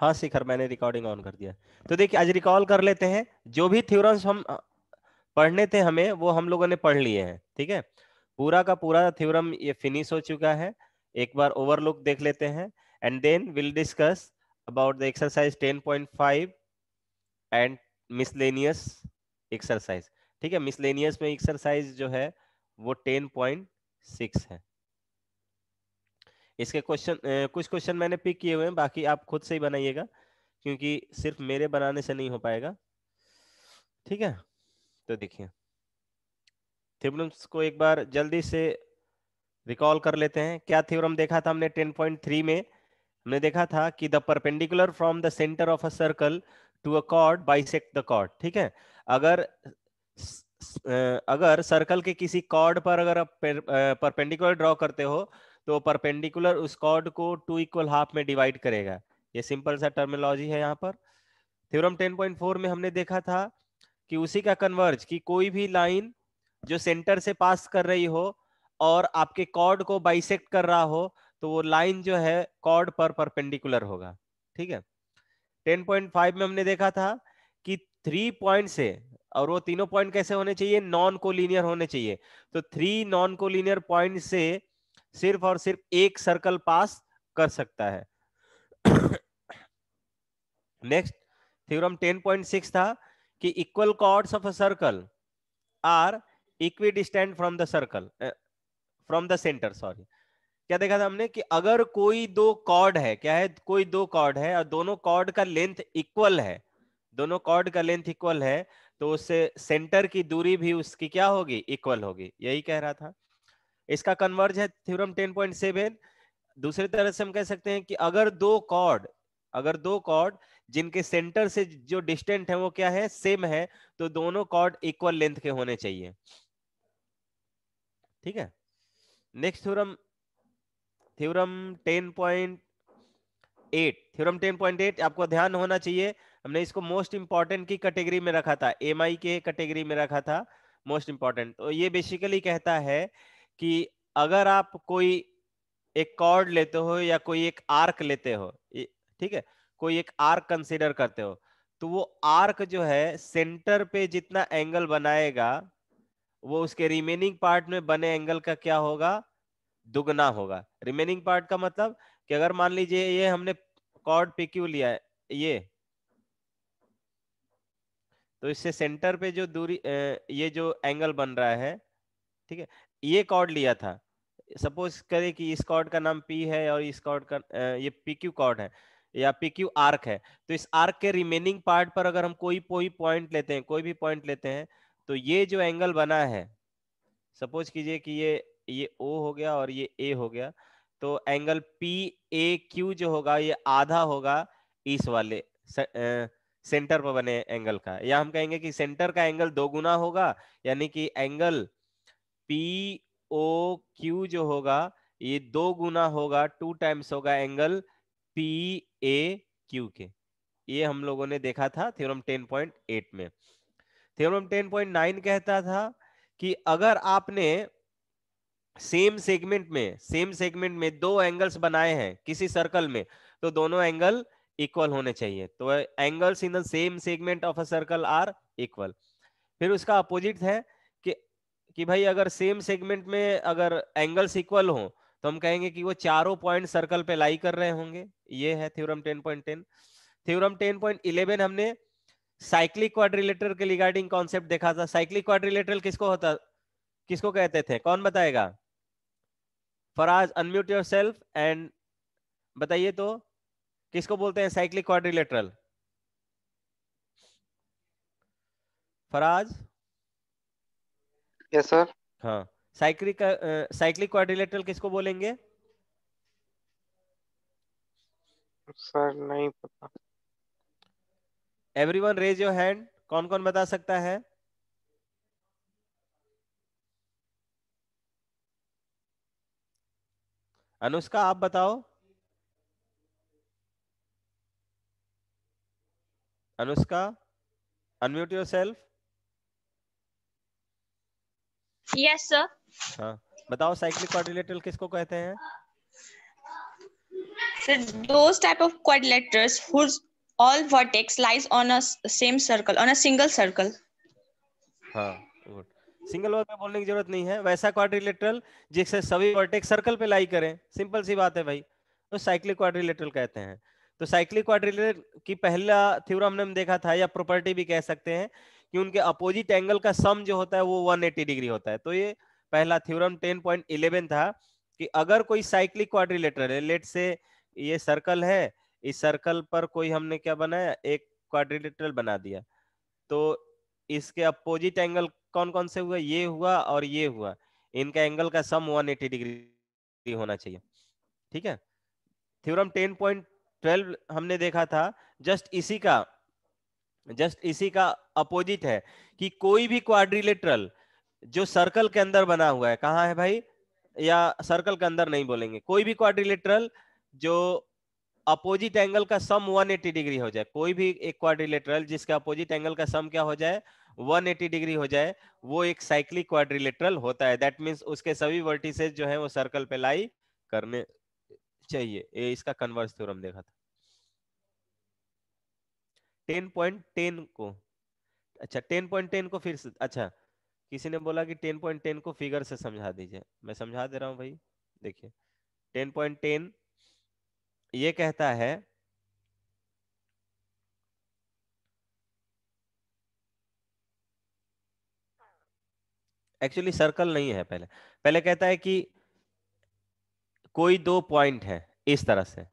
हाँ शिखर मैंने recording on कर दिया तो देखिए आज रिकॉल कर लेते हैं जो भी थ्योरम्स हम पढ़ने थे हमें वो हम लोगों ने पढ़ लिए हैं ठीक है पूरा का पूरा थ्योरम ये फिनिश हो चुका है एक बार ओवरलुक देख लेते हैं and then will discuss about the exercise 10.5 and miscellaneous exercise ठीक है मिसलेनियस में एक्सरसाइज जो है वो 10.6 है इसके क्वेश्चन कुछ क्वेश्चन मैंने पिक किए हुए हैं बाकी आप खुद से ही बनाइएगा क्योंकि सिर्फ मेरे बनाने से नहीं हो पाएगा ठीक है तो देखिए थ्योरम्स को एक बार जल्दी से रिकॉल कर लेते हैं क्या थ्योरम देखा था हमने 10.3 में हमने देखा था कि the perpendicular from the centre of a circle to a chord bisect the chord ठीक है अगर अगर सर्कल के किसी कॉर्ड पर अगर आप परपेंडिकुलर ड्रॉ करते हो तो परपेंडिकुलर उस कॉर्ड को टू इक्वल हाफ में डिवाइड करेगा ये सिंपल सा टर्मिनोलॉजी है यहाँ पर थ्योरम 10.4 में हमने देखा था कि उसी का कन्वर्ज कि कोई भी लाइन जो सेंटर से पास कर रही हो और आपके कॉर्ड को बाइसेक्ट कर रहा हो तो वो लाइन जो है कॉर्ड पर परपेंडिकुलर होगा ठीक है 10.5 में हमने देखा था कि थ्री पॉइंट से और वो तीनों पॉइंट कैसे होने चाहिए नॉन कोलिनियर होने चाहिए तो थ्री नॉन कोलिनियर पॉइंट से सिर्फ और सिर्फ एक सर्कल पास कर सकता है नेक्स्ट थ्योरम 10.6 था कि equal chords of a circle are equidistant from the circle from the centre sorry क्या देखा था हमने कि अगर कोई दो कॉर्ड है क्या है कोई दो कॉर्ड है और दोनों कॉर्ड का लेंथ इक्वल है दोनों कॉर्ड का लेंथ इक्वल है तो उससे सेंटर की दूरी भी उसकी क्या होगी इक्वल होगी यही कह रहा था इसका कन्वर्ज है थ्योरम 10.7 दूसरी तरह से हम कह सकते हैं कि अगर दो कॉर्ड अगर दो कॉर्ड जिनके सेंटर से जो डिस्टेंट है वो क्या है सेम है तो दोनों कॉर्ड इक्वल लेंथ के होने चाहिए ठीक है नेक्स्ट थ्योरम थ्योरम 10.8 थ्योरम 10.8 आपको ध्यान होना चाहिए हमने इसको मोस्ट इंपॉर्टेंट की कैटेगरी में रखा था एम के कैटेगरी में रखा था मोस्ट इंपॉर्टेंट तो ये बेसिकली कहता है कि अगर आप कोई एक कॉर्ड लेते हो या कोई एक आर्क लेते हो ठीक है कोई एक आर्क कंसिडर करते हो तो वो आर्क जो है सेंटर पे जितना एंगल बनाएगा वो उसके रिमेनिंग पार्ट में बने एंगल का क्या होगा दुगना होगा रिमेनिंग पार्ट का मतलब कि अगर मान लीजिए ये हमने कॉर्ड पे क्यू लिया है ये तो इससे सेंटर पे जो दूरी ये जो एंगल बन रहा है ठीक है ये कॉर्ड लिया था सपोज करें कि इस कॉर्ड का नाम पी है और इस कॉर्ड का ये पी क्यू कॉर्ड है या पी क्यू आर्क है तो इस आर्क के रिमेनिंग पार्ट पर अगर हम कोई कोई पॉइंट लेते हैं कोई भी पॉइंट लेते हैं तो ये जो एंगल बना है सपोज कीजिए कि ये ये ओ हो गया और ये ए हो गया तो एंगल पी ए क्यू जो होगा ये आधा होगा इस वाले से, ए, सेंटर पर बने एंगल का या हम कहेंगे कि सेंटर का एंगल दो गुना होगा यानी कि एंगल पी ओ क्यू जो होगा ये दो गुना होगा टू टाइम्स होगा एंगल पी ए क्यू के ये हम लोगों ने देखा था थ्योरम 10.8 में थ्योरम 10.9 कहता था कि अगर आपने सेम सेगमेंट में सेम सेगमेंट में दो एंगल्स बनाए हैं किसी सर्कल में तो दोनों एंगल इक्वल होने चाहिए तो angles in the same segment of a circle are equal फिर उसका अपोजिट है कि भाई अगर सेम सेगमेंट में अगर एंगल्स इक्वल हो तो हम कहेंगे कि वो चारों पॉइंट सर्कल पे लाई कर रहे होंगे ये है थ्योरम 10.10 थ्योरम 10.11 हमने साइक्लिक क्वाड्रिलेटरल के रिगार्डिंग कॉन्सेप्ट देखा था साइक्लिक क्वाड्रिलेटरल किसको होता किसको कहते थे कौन बताएगा Faraz unmute yourself and बताइए तो किसको बोलते हैं cyclic quadrilateral Faraz yes sir हाँ साइक्लिक साइक्लिक क्वाड्रिलेटरल किसको बोलेंगे सर नहीं पता एवरीवन रेज योर हैंड कौन कौन बता सकता है अनुष्का आप बताओ Anushka unmute yourself yes sir हाँ बताओ साइक्लिक क्वाड्रिलेटरल किसको कहते हैं sir those type of quadrilaterals whose all vertex lies on a same circle on a single circle हाँ गुड सिंगल वर्ड में बोलने की जरूरत नहीं है वैसा क्वाड्रिलेटरल जिससे सभी वर्टेक्स सर्कल पे लाई करें सिंपल सी बात है भाई तो साइक्लिक क्वाड्रिलेटरल कहते हैं तो साइक्लिक क्वाड्रिलेटरल की पहला थ्योरम हमने देखा था या प्रॉपर्टी भी कह सकते हैं कि उनके अपोजिट एंगल का सम जो होता है वो 180 डिग्री होता है तो ये पहला थ्योरम 10.11 था कि अगर कोई साइक्लिक क्वाड्रिलेटर है लेट से ये सर्कल है इस सर्कल पर कोई हमने क्या बनाया एक क्वाड्रिलेटरल बना दिया तो इसके अपोजिट एंगल कौन कौन से हुआ ये हुआ और ये हुआ इनका एंगल का सम 180 डिग्री होना चाहिए ठीक है थ्योरम 10.12 हमने देखा था जस्ट इसी का जस्ट इसी का अपोजिट है कि कोई भी क्वाड्रिलेटरल जो सर्कल के अंदर बना हुआ है कहा है भाई या सर्कल के अंदर नहीं बोलेंगे कोई भी क्वाड्रिलेटरल जो अपोजिट एंगल का सम 180 डिग्री हो जाए कोई भी एक क्वाड्रिलेटरल जिसका अपोजिट एंगल का सम क्या हो जाए 180 डिग्री हो जाए वो एक साइक्लिक क्वाड्रिलेटरल होता है दैट मीन्स उसके सभी वर्टिसेज जो है वो सर्कल पे लाई करने चाहिए ये इसका कन्वर्स थ्योरम देखा था टेन पॉइंट टेन को अच्छा टेन पॉइंट टेन को फिर से अच्छा किसी ने बोला कि टेन पॉइंट टेन को फिगर से समझा दीजिए मैं समझा दे रहा हूँ भाई देखिए टेन पॉइंट टेन ये कहता है एक्चुअली सर्कल नहीं है पहले पहले कहता है कि कोई दो पॉइंट है इस तरह से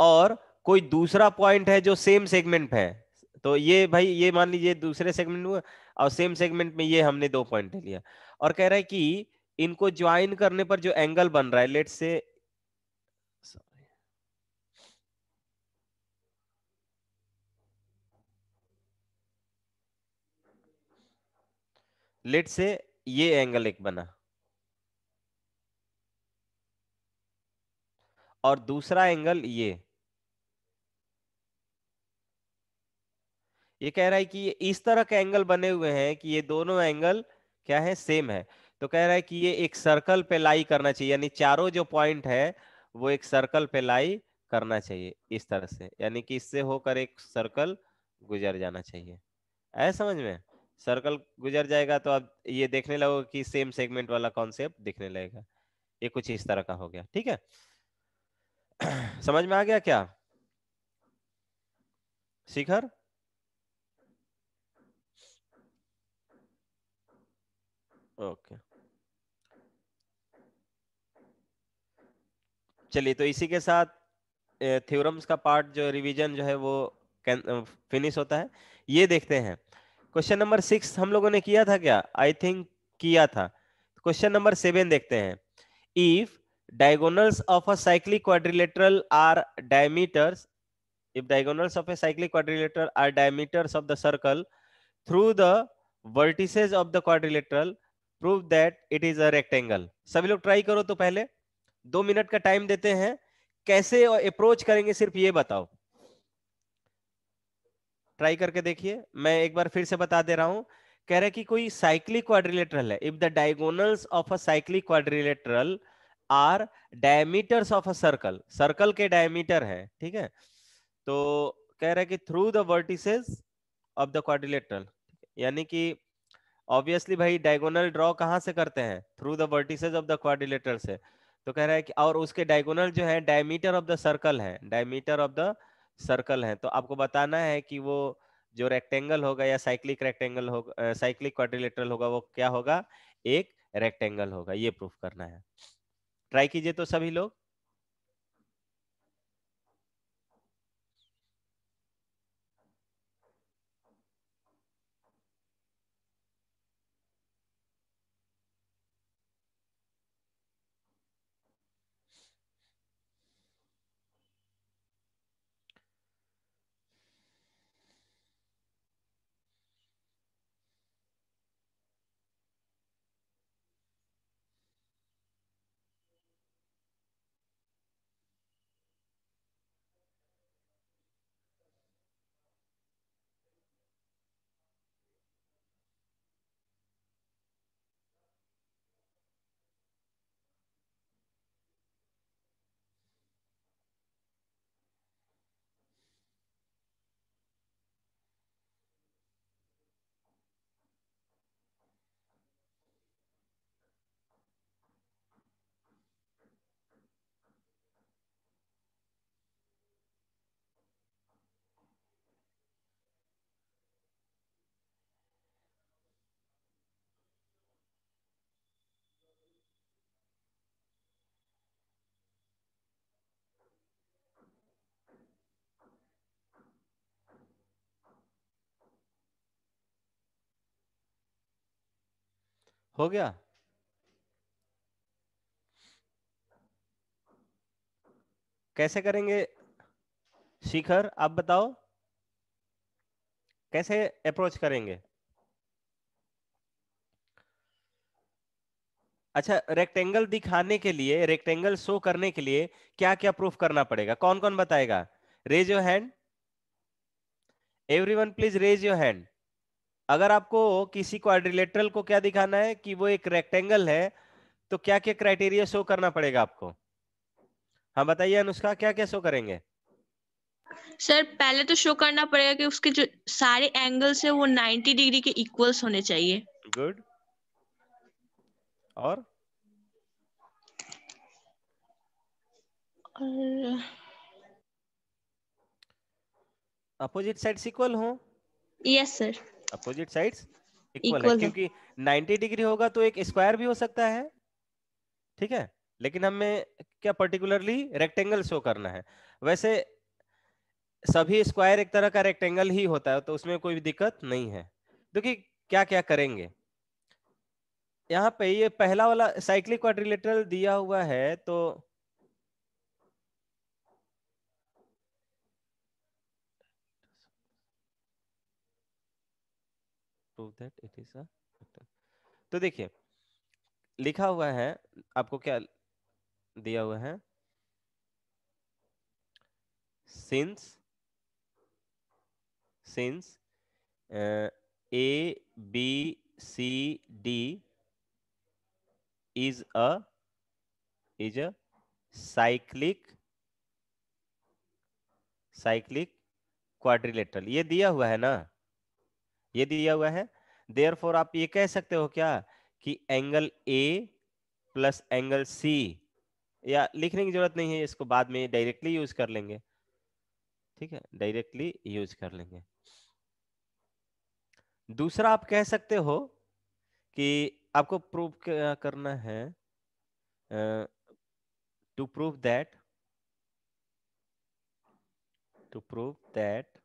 और कोई दूसरा पॉइंट है जो सेम सेगमेंट पे है तो ये भाई ये मान लीजिए दूसरे सेगमेंट हुआ और सेम सेगमेंट में ये हमने दो पॉइंट लिया और कह रहा है कि इनको ज्वाइन करने पर जो एंगल बन रहा है लेट से लेट से ये एंगल एक बना और दूसरा एंगल ये ये कह रहा है कि इस तरह के एंगल बने हुए हैं कि ये दोनों एंगल क्या है सेम है तो कह रहा है कि ये एक सर्कल पे लाई करना चाहिए यानी चारों जो पॉइंट है वो एक सर्कल पे लाई करना चाहिए इस तरह से यानी कि इससे होकर एक सर्कल गुजर जाना चाहिए आए समझ में सर्कल गुजर जाएगा तो आप ये देखने लगे कि सेम सेगमेंट वाला कॉन्सेप्ट दिखने लगेगा ये कुछ इस तरह का हो गया ठीक है समझ में आ गया क्या शिखर ओके चलिए तो इसी के साथ थ्योरम्स का पार्ट जो रिवीजन जो है वो फिनिश होता है ये देखते हैं क्वेश्चन नंबर सिक्स हम लोगों ने किया था क्या आई थिंक किया था क्वेश्चन नंबर सेवन देखते हैं if diagonals of a cyclic quadrilateral are diameters if diagonals of a cyclic quadrilateral are diameters of the circle through the vertices of the quadrilateral prove that it is a rectangle सभी लोग try करो तो पहले दो minute का time देते हैं कैसे अप्रोच करेंगे सिर्फ ये बताओ ट्राई करके देखिए मैं एक बार फिर से बता दे रहा हूं कह रहा कि कोई साइक्लिक क्वाड्रिलेटरल है if the diagonals of a cyclic quadrilateral are diameters of a circle circle के डायमीटर है ठीक है तो कह रहे कि through the vertices of the quadrilateral यानी कि ऑब्वियसली भाई डायगोनल ड्रॉ कहाँ से करते हैं through the vertices of the quadrilateral से तो कह रहा है कि और उसके डायगोनल जो है डायमीटर ऑफ द सर्कल है डायमीटर ऑफ द सर्कल है तो आपको बताना है कि वो जो रेक्टेंगल होगा या साइक्लिक रेक्टेंगल होगा साइक्लिक क्वाड्रिलेटरल होगा वो क्या होगा एक रेक्टेंगल होगा ये प्रूफ करना है ट्राई कीजिए तो सभी लोग हो गया कैसे करेंगे शिखर आप बताओ कैसे अप्रोच करेंगे अच्छा रेक्टेंगल दिखाने के लिए रेक्टेंगल शो करने के लिए क्या क्या प्रूफ करना पड़ेगा कौन कौन बताएगा raise your hand everyone please raise your hand अगर आपको किसी क्वाड्रिलेटरल को क्या दिखाना है कि वो एक रेक्टेंगल है तो क्या क्या क्राइटेरिया शो करना पड़ेगा आपको हाँ बताइए अनुष्का क्या क्या शो करेंगे सर पहले तो शो करना पड़ेगा कि उसके जो सारे एंगल्स है वो 90 डिग्री के इक्वल्स होने चाहिए गुड और अपोजिट साइड इक्वल हो yes sir opposite sides equal है क्योंकि 90 डिग्री होगा तो एक स्क्वायर भी हो सकता है ठीक है लेकिन हमें क्या पर्टिकुलरली रेक्टेंगल शो करना है वैसे सभी स्क्वायर एक तरह का रेक्टेंगल ही होता है तो उसमें कोई भी दिक्कत नहीं है देखिए क्या क्या करेंगे यहाँ पे ये पहला वाला साइक्लिक क्वाड्रिलेटरल दिया हुआ है तो prove that it is a तो देखिए लिखा हुआ है आपको क्या दिया हुआ है since since A B C D is a is a cyclic cyclic quadrilateral ये दिया हुआ है ना ये दिया हुआ है देयर फोर आप ये कह सकते हो क्या कि angle A plus angle C या लिखने की जरूरत नहीं है इसको बाद में डायरेक्टली यूज कर लेंगे ठीक है डायरेक्टली यूज कर लेंगे दूसरा आप कह सकते हो कि आपको प्रूव करना है to prove that to prove that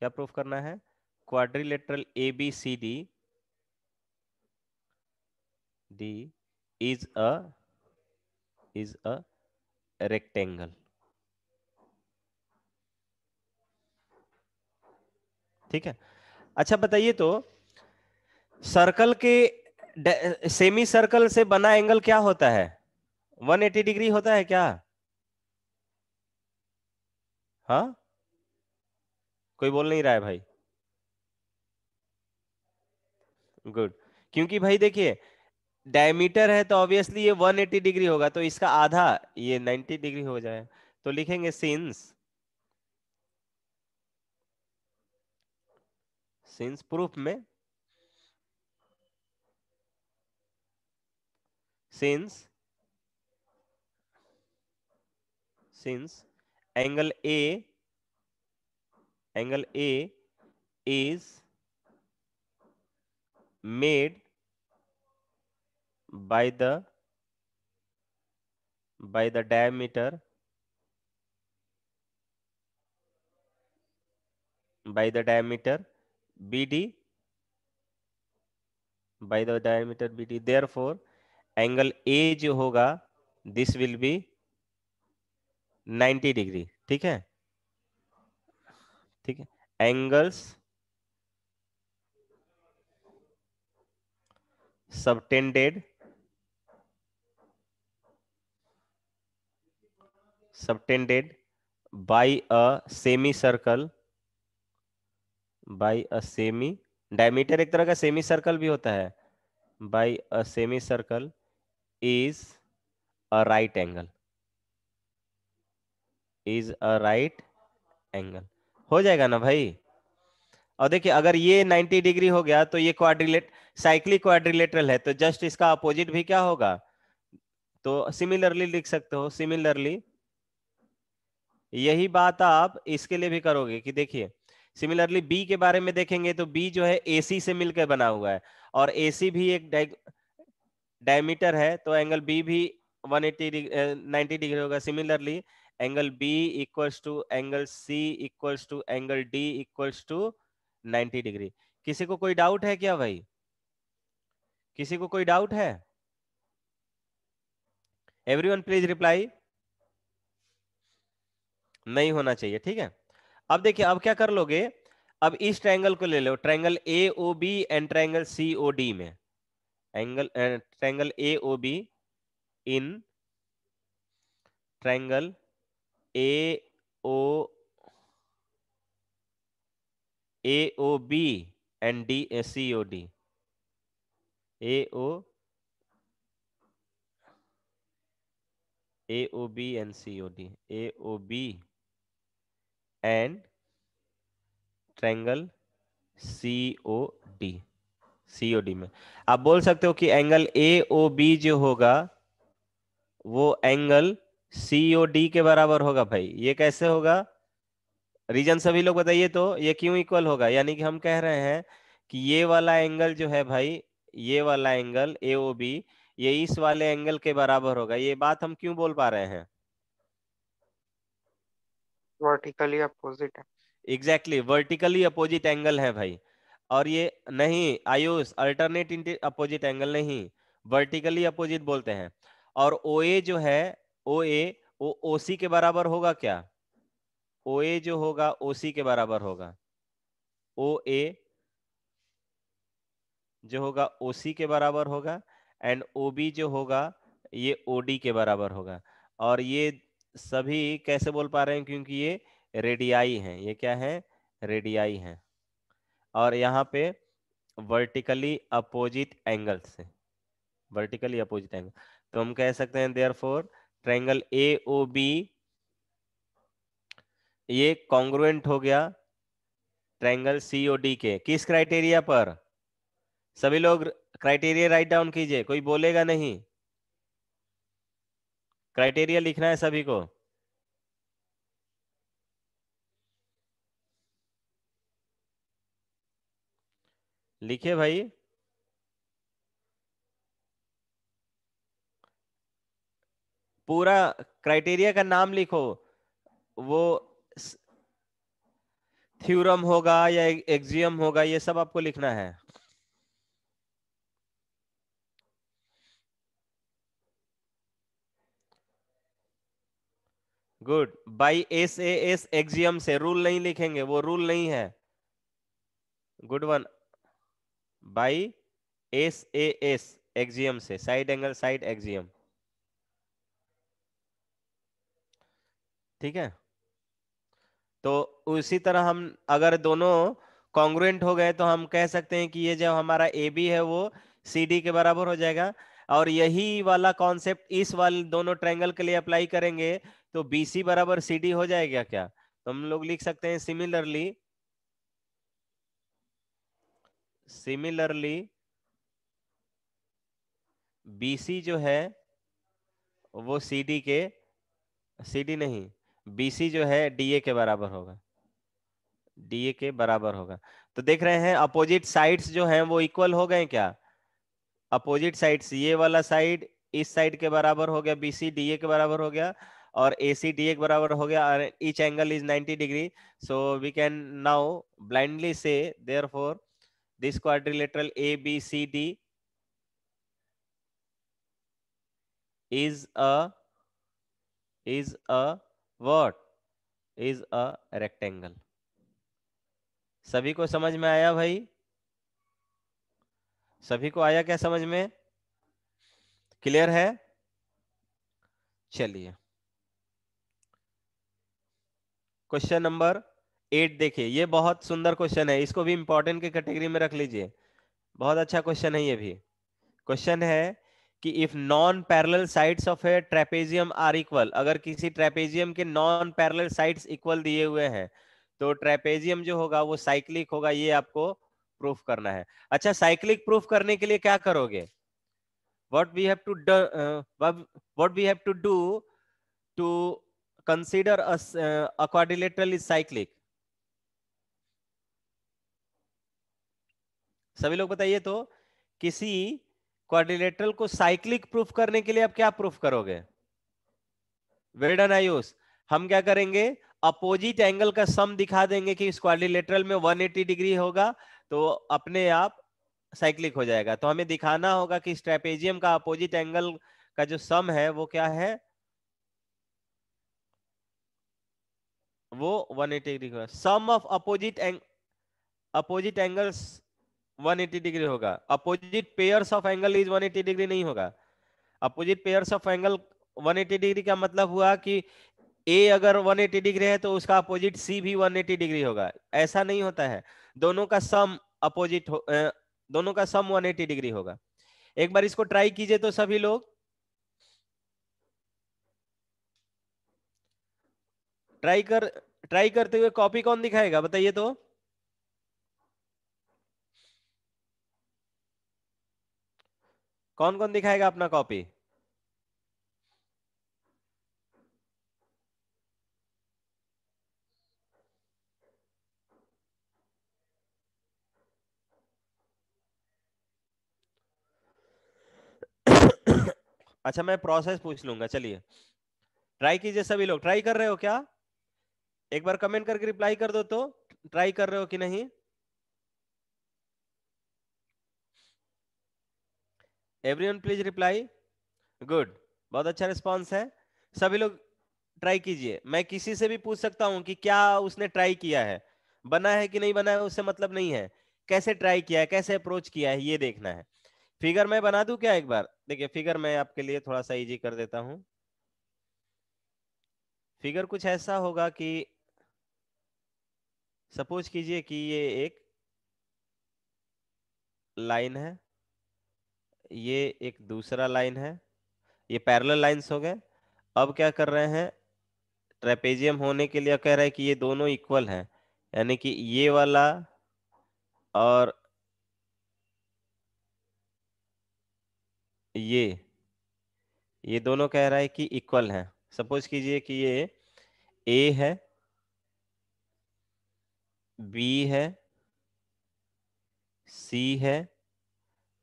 क्या प्रूफ करना है quadrilateral A B C D D is a is a rectangle ठीक है अच्छा बताइए तो सर्कल के सेमी सर्कल से बना एंगल क्या होता है 180 डिग्री होता है क्या हाँ कोई बोल नहीं रहा है भाई गुड क्योंकि भाई देखिए डायमीटर है तो ऑब्वियसली ये 180 डिग्री होगा तो इसका आधा ये 90 डिग्री हो जाए तो लिखेंगे सिंस सिंस प्रूफ में since since angle A angle A is made by the by the diameter by the diameter BD by the diameter BD therefore angle A जो होगा दिस विल बी 90 डिग्री ठीक है ठीक है angles subtended by a semicircle by a semi diameter एक तरह का semicircle भी होता है by a semicircle is a right angle is a right angle हो जाएगा ना भाई और देखिए अगर ये 90 डिग्री हो गया तो ये क्वाड्रिलेट साइक्लिक क्वाड्रिलेटरल है तो जस्ट इसका अपोजिट भी क्या होगा तो सिमिलरली लिख सकते हो सिमिलरली यही बात आप इसके लिए भी करोगे कि देखिए सिमिलरली बी के बारे में देखेंगे तो बी जो है एसी से मिलकर बना हुआ है और ए भी एक डायमीटर है तो एंगल बी भी 180 डिग्री 90 डिग्री होगा similarly angle B equals to angle C equals to angle D equals to 90 degree किसी को कोई डाउट है क्या भाई किसी को कोई डाउट है एवरीवन प्लीज रिप्लाई नहीं होना चाहिए ठीक है अब देखिए अब क्या कर लोगे अब इस ट्रायंगल को ले लो triangle A O B and triangle C O D में angle triangle A O B in triangle A O A O B and D C O D A O A O B and C O D A O B and triangle C O D C O D में आप बोल सकते हो कि angle ए O B जो होगा वो angle C O D के बराबर होगा भाई ये कैसे होगा रीजन सभी लोग बताइए तो ये क्यों इक्वल होगा यानी कि हम कह रहे हैं कि ये वाला एंगल जो है भाई ये वाला एंगल ए ओ बी ये इस वाले एंगल के बराबर होगा ये बात हम क्यों बोल पा रहे हैं वर्टिकली अपोजिट है एग्जैक्टली वर्टिकली अपोजिट एंगल है भाई और ये नहीं आयुष अल्टरनेट अपोजिट एंगल नहीं वर्टिकली अपोजिट बोलते हैं और ओ ए जो है ओ ए वो ओ सी के बराबर होगा क्या ओ ए जो होगा ओ सी के बराबर होगा ओ ए जो होगा ओ सी के बराबर होगा एंड ओ बी जो होगा ये ओ डी के बराबर होगा और ये सभी कैसे बोल पा रहे हैं क्योंकि ये रेडियाई हैं ये क्या है रेडियाई हैं और यहाँ पे वर्टिकली अपोजिट एंगल से वर्टिकली अपोजिट एंगल तो हम कह सकते हैं therefore triangle A O B ये कॉन्ग्रुएंट हो गया ट्रायंगल सी ओ डी के किस क्राइटेरिया पर सभी लोग क्राइटेरिया राइट डाउन कीजिए कोई बोलेगा नहीं क्राइटेरिया लिखना है सभी को लिखे भाई पूरा क्राइटेरिया का नाम लिखो वो थ्योरम होगा या एग्जियम होगा ये सब आपको लिखना है good by S A S axiom से रूल नहीं लिखेंगे वो रूल नहीं है good one by S A S axiom से साइड एंगल साइड एक्जियम ठीक है तो उसी तरह हम अगर दोनों कॉन्ग्रुएंट हो गए तो हम कह सकते हैं कि ये जो हमारा ए बी है वो सी डी के बराबर हो जाएगा और यही वाला कॉन्सेप्ट इस वाले दोनों ट्रायंगल के लिए अप्लाई करेंगे तो बी सी बराबर सी डी हो जाएगा क्या तो हम लोग लिख सकते हैं सिमिलरली सिमिलरली बी सी जो है वो सी डी के सी डी नहीं बीसी जो है डीए के बराबर होगा डीए के बराबर होगा तो देख रहे हैं अपोजिट साइड्स जो हैं वो इक्वल हो गए क्या अपोजिट साइड्स ये वाला साइड इस साइड के बराबर हो गया बीसी डीए के बराबर हो गया और ए सी डी ए के बराबर हो गया और angle is 90 degree so we can now blindly say therefore this quadrilateral A B C D is a is a what is a rectangle सभी को समझ में आया भाई सभी को आया क्या समझ में क्लियर है चलिए क्वेश्चन नंबर एट देखिए ये बहुत सुंदर क्वेश्चन है इसको भी इंपॉर्टेंट के कैटेगरी में रख लीजिए बहुत अच्छा क्वेश्चन है ये भी क्वेश्चन है कि if non parallel sides of a trapezium are equal अगर किसी ट्रेपेजियम के नॉन पैरेलल साइड्स इक्वल दिए हुए हैं तो ट्रेपेजियम जो होगा वो साइक्लिक होगा ये आपको प्रूफ करना है अच्छा साइक्लिक प्रूफ करने के लिए क्या करोगे what we have to do uh, what we have to do to consider a, uh, सभी लोग बताइए तो किसी क्वारिलेटरल को साइक्लिक प्रूफ करने के लिए आप क्या प्रूफ करोगे वेडन आयुष हम क्या करेंगे अपोजिट एंगल का सम दिखा देंगे कि इस में 180 डिग्री होगा तो अपने आप साइक्लिक हो जाएगा तो हमें दिखाना होगा कि स्ट्रेपेजियम का अपोजिट एंगल का जो सम है वो क्या है वो 180 degree sum of opposite angle opposite angles 180 degree होगा opposite pairs of angle is 180 degree नहीं होगा opposite pairs of angle 180 degree का मतलब हुआ कि ए अगर 180 डिग्री है तो उसका अपोजिट सी भी 180 डिग्री होगा ऐसा नहीं होता है दोनों का सम अपोजिट दोनों का सम 180 डिग्री होगा एक बार इसको ट्राई कीजिए तो सभी लोग ट्राई कर ट्राई करते हुए कॉपी कौन दिखाएगा बताइए तो कौन कौन दिखाएगा अपना कॉपी अच्छा मैं प्रोसेस पूछ लूंगा चलिए ट्राई कीजिए सभी लोग ट्राई कर रहे हो क्या एक बार कमेंट करके रिप्लाई कर दो तो ट्राई कर रहे हो कि नहीं एवरीवन प्लीज रिप्लाई गुड बहुत अच्छा रिस्पॉन्स है सभी लोग ट्राई कीजिए मैं किसी से भी पूछ सकता हूं कि क्या उसने ट्राई किया है बना है कि नहीं बना है उससे मतलब नहीं है कैसे ट्राई किया है कैसे अप्रोच किया है ये देखना है फिगर मैं बना दू क्या एक बार देखिए फिगर मैं आपके लिए थोड़ा सा इजी कर देता हूं फिगर कुछ ऐसा होगा कि सपोज कीजिए कि ये एक लाइन है ये एक दूसरा लाइन है ये पैरेलल लाइंस हो गए अब क्या कर रहे हैं ट्रेपेजियम होने के लिए कह रहे हैं कि ये दोनों इक्वल हैं यानी कि ये वाला और ये ये दोनों कह रहा है कि इक्वल हैं सपोज कीजिए कि ये ए है बी है सी है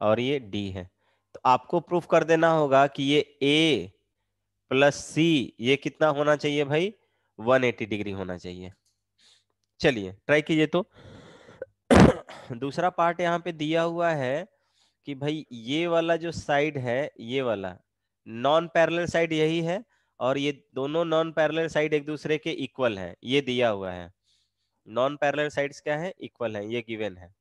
और ये डी है तो आपको प्रूफ कर देना होगा कि ये ए प्लस सी ये कितना होना चाहिए भाई 180 डिग्री होना चाहिए चलिए ट्राई कीजिए तो दूसरा पार्ट यहाँ पे दिया हुआ है कि भाई ये वाला जो साइड है ये वाला नॉन पैरल साइड यही है और ये दोनों नॉन पैरल साइड एक दूसरे के इक्वल हैं ये दिया हुआ है नॉन पैरल साइड्स क्या है इक्वल है ये गिवेन है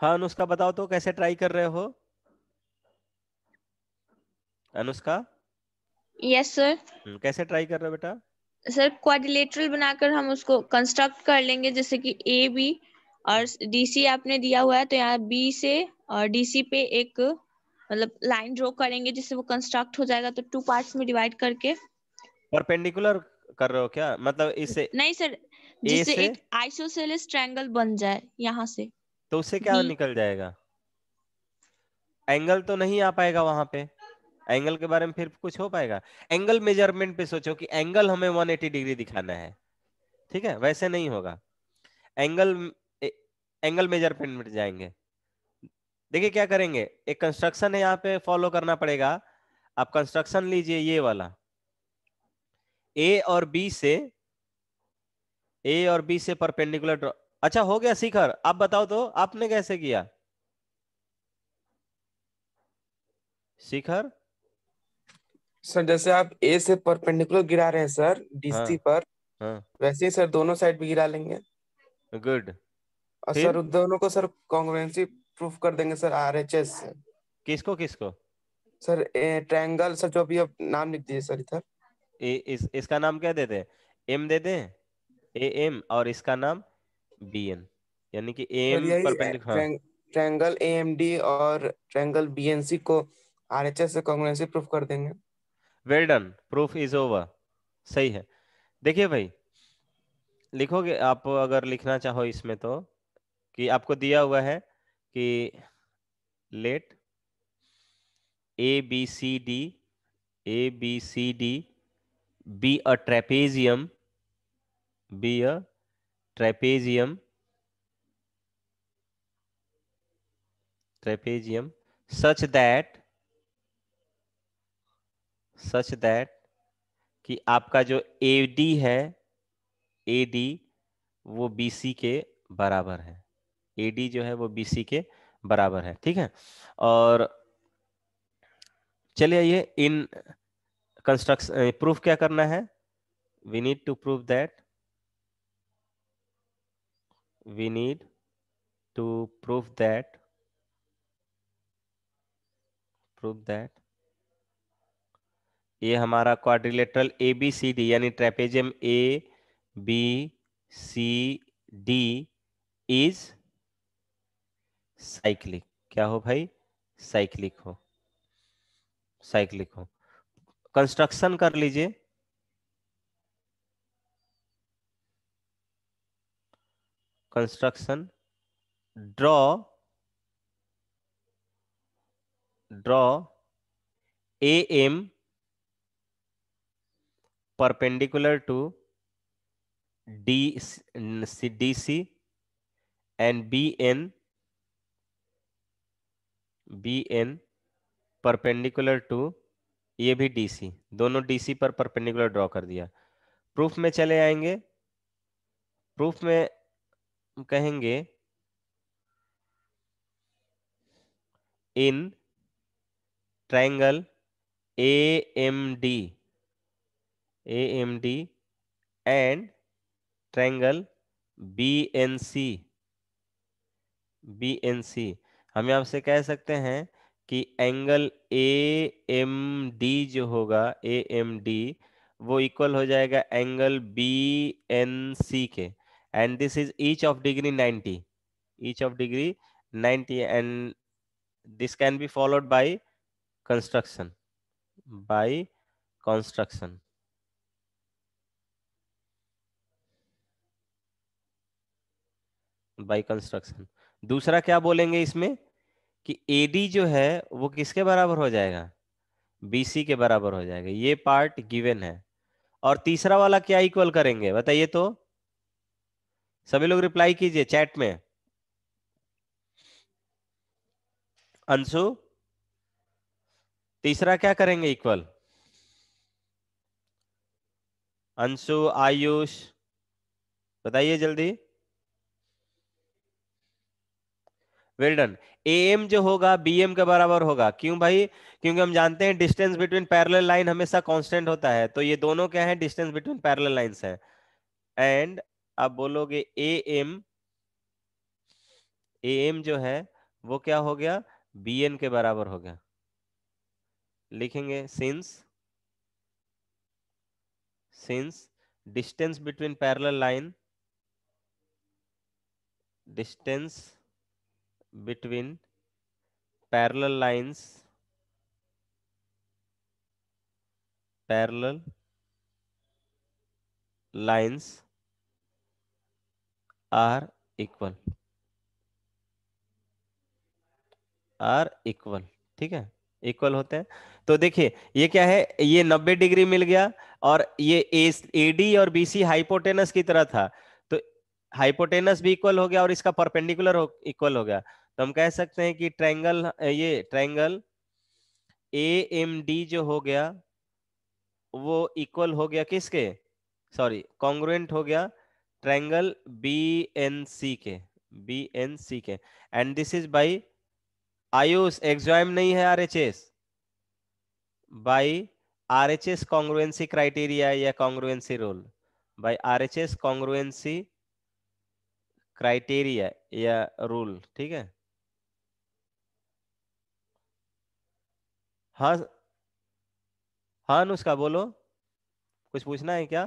हाँ अनुष्का बताओ तो कैसे ट्राई कर रहे हो अनुष्का यस सर हम्म, कैसे ट्राई कर रहे हो बेटा सर क्वाड्रिलेटरल बनाकर हम उसको कंस्ट्रक्ट कर लेंगे जैसे कि ए बी और डीसी आपने दिया हुआ है तो यहाँ बी से और डीसी पे एक मतलब लाइन ड्रॉ करेंगे जिससे वो कंस्ट्रक्ट हो जाएगा तो टू पार्ट्स में डिवाइड करके परपेंडिकुलर कर रहे हो क्या मतलब इसे नहीं सर जिससे एक आइसोसेलेस ट्रायंगल बन जाए यहाँ से तो उससे क्या निकल जाएगा एंगल तो नहीं आ पाएगा वहां पे एंगल के बारे में फिर कुछ हो पाएगा एंगल मेजरमेंट पे सोचो कि एंगल हमें 180 डिग्री दिखाना है ठीक है वैसे नहीं होगा एंगल ए, एंगल मेजरमेंट में जाएंगे देखिए क्या करेंगे एक कंस्ट्रक्शन है यहाँ पे फॉलो करना पड़ेगा आप कंस्ट्रक्शन लीजिए ये वाला ए और बी से ए और बी से परपेंडिकुलर अच्छा हो गया शिखर आप बताओ तो आपने कैसे किया शिखर सर जैसे आप ए से परपेंडिकुलर गिरा रहे हैं सर डीसी हाँ, पर हाँ, वैसे ही सर दोनों साइड भी गिरा लेंगे गुड और सर दोनों को सर कॉन्ग्रेंसी प्रूफ कर देंगे सर आरएचएस से किसको किसको सर ए, ट्रायंगल सर जो भी अब नाम लिख दीजिए सर इधर इस इसका नाम क्या देते हैं एम देते हैं ए एम और इसका नाम बी एन यानी कि M triangle A M D और ट्रैंगल बी एन सी को आर एच एस से कॉन्ग्रेंसी प्रूफ कर देंगे well done proof is over सही है देखिए भाई लिखोगे आप अगर लिखना चाहो इसमें तो कि आपको दिया हुआ है कि let A B C D A B C D be a trapezium be a trapezium trapezium such that such that कि आपका जो डी है ए डी वो बी सी के बराबर है डी जो है वो सी के बराबर है ठीक है और चलिए ये इन कंस्ट्रक्शन प्रूफ क्या करना है we need to prove that we need to prove that prove that ये हमारा quadrilateral A B C D यानी trapezium A B C D is cyclic क्या हो भाई साइक्लिक हो साइक्लिक हो कंस्ट्रक्शन कर लीजिए construction draw draw am perpendicular to D, c DC and BN BN perpendicular to ये भी DC दोनों DC पर परपेंडिकुलर ड्रॉ कर दिया प्रूफ में चले आएंगे प्रूफ में हम कहेंगे in triangle A M D A M D and triangle B N C B N C हम आपसे से कह सकते हैं कि एंगल ए एम डी जो होगा ए एम डी वो इक्वल हो जाएगा एंगल बी एन सी के and this is each of degree 90 each of degree 90 and this can be followed by construction by construction by construction dusra kya bolenge isme ki ad jo hai wo kiske barabar ho jayega bc ke barabar ho jayega ye part given hai और तीसरा वाला क्या equal करेंगे बताइए तो सभी लोग reply कीजिए चैट में अंशु तीसरा क्या करेंगे इक्वल अंशु आयुष बताइए जल्दी वेल्डन ए एम जो होगा बीएम के बराबर होगा क्यों भाई क्योंकि हम जानते हैं डिस्टेंस बिटवीन पैरल लाइन हमेशा कांस्टेंट होता है तो ये दोनों क्या है डिस्टेंस बिटवीन पैरल लाइन है एंड आप बोलोगे ए एम ए एम जो है वो क्या हो गया बी एन के बराबर हो गया लिखेंगे since since distance between parallel line distance between parallel lines parallel lines are equal are equal ठीक है इक्वल होते हैं तो देखिए ये क्या है ये 90 डिग्री मिल गया और ये ए डी और बी सी हाइपोटेनस की तरह था तो हाइपोटेनस भी इक्वल हो गया और इसका परपेंडिकुलर इक्वल हो गया तो हम कह सकते हैं कि ट्रायंगल ये ट्रायंगल ए एम डी जो हो गया वो इक्वल हो गया किसके सॉरी कॉन्ग्रुएंट हो गया ट्रायंगल बी एन सी के बी एन सी के and this is by Ayush exam नहीं है R H S by congruency criteria या congruency rule by R H S congruency criteria या रूल ठीक है हाँ हाँ नुस्खा बोलो कुछ पूछना है क्या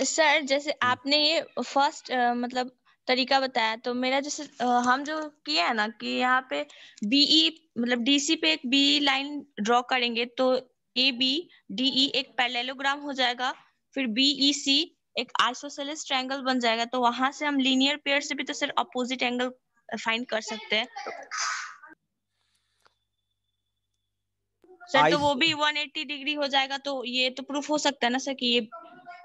सर जैसे हम्म। आपने ये फर्स्ट मतलब तरीका बताया तो मेरा जैसे हम जो किया है ना कि यहाँ पे बीई e, मतलब डीसी पे एक बीई लाइन ड्रॉ करेंगे तो ए बी डी ई एक पैलेलोग्राम हो जाएगा फिर बीई सी e एक आइसोसेलिस ट्रायंगल बन जाएगा तो वहां से हम लीनियर पेयर से भी तो सर अपोजिट एंगल फाइंड कर सकते हैं सर तो वो भी 180 डिग्री हो जाएगा तो ये तो प्रूफ हो सकता है ना सर कि ये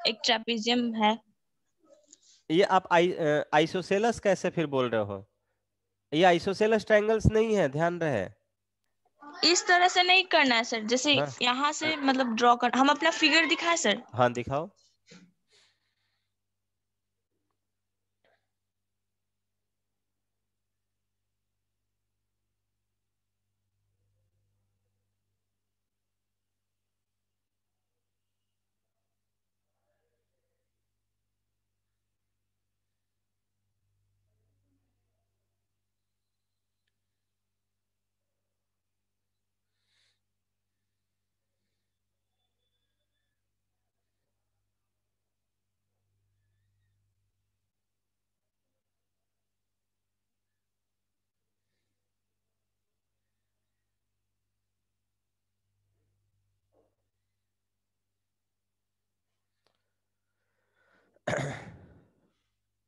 एक ट्रेपेजियम है ये आप आई आइसोसेलस कैसे फिर बोल रहे हो ये आइसोसेलस ट्रायंगल्स नहीं है ध्यान रहे इस तरह से नहीं करना है सर जैसे हाँ? यहाँ से मतलब ड्रॉ कर हम अपना फिगर दिखाए सर हाँ दिखाओ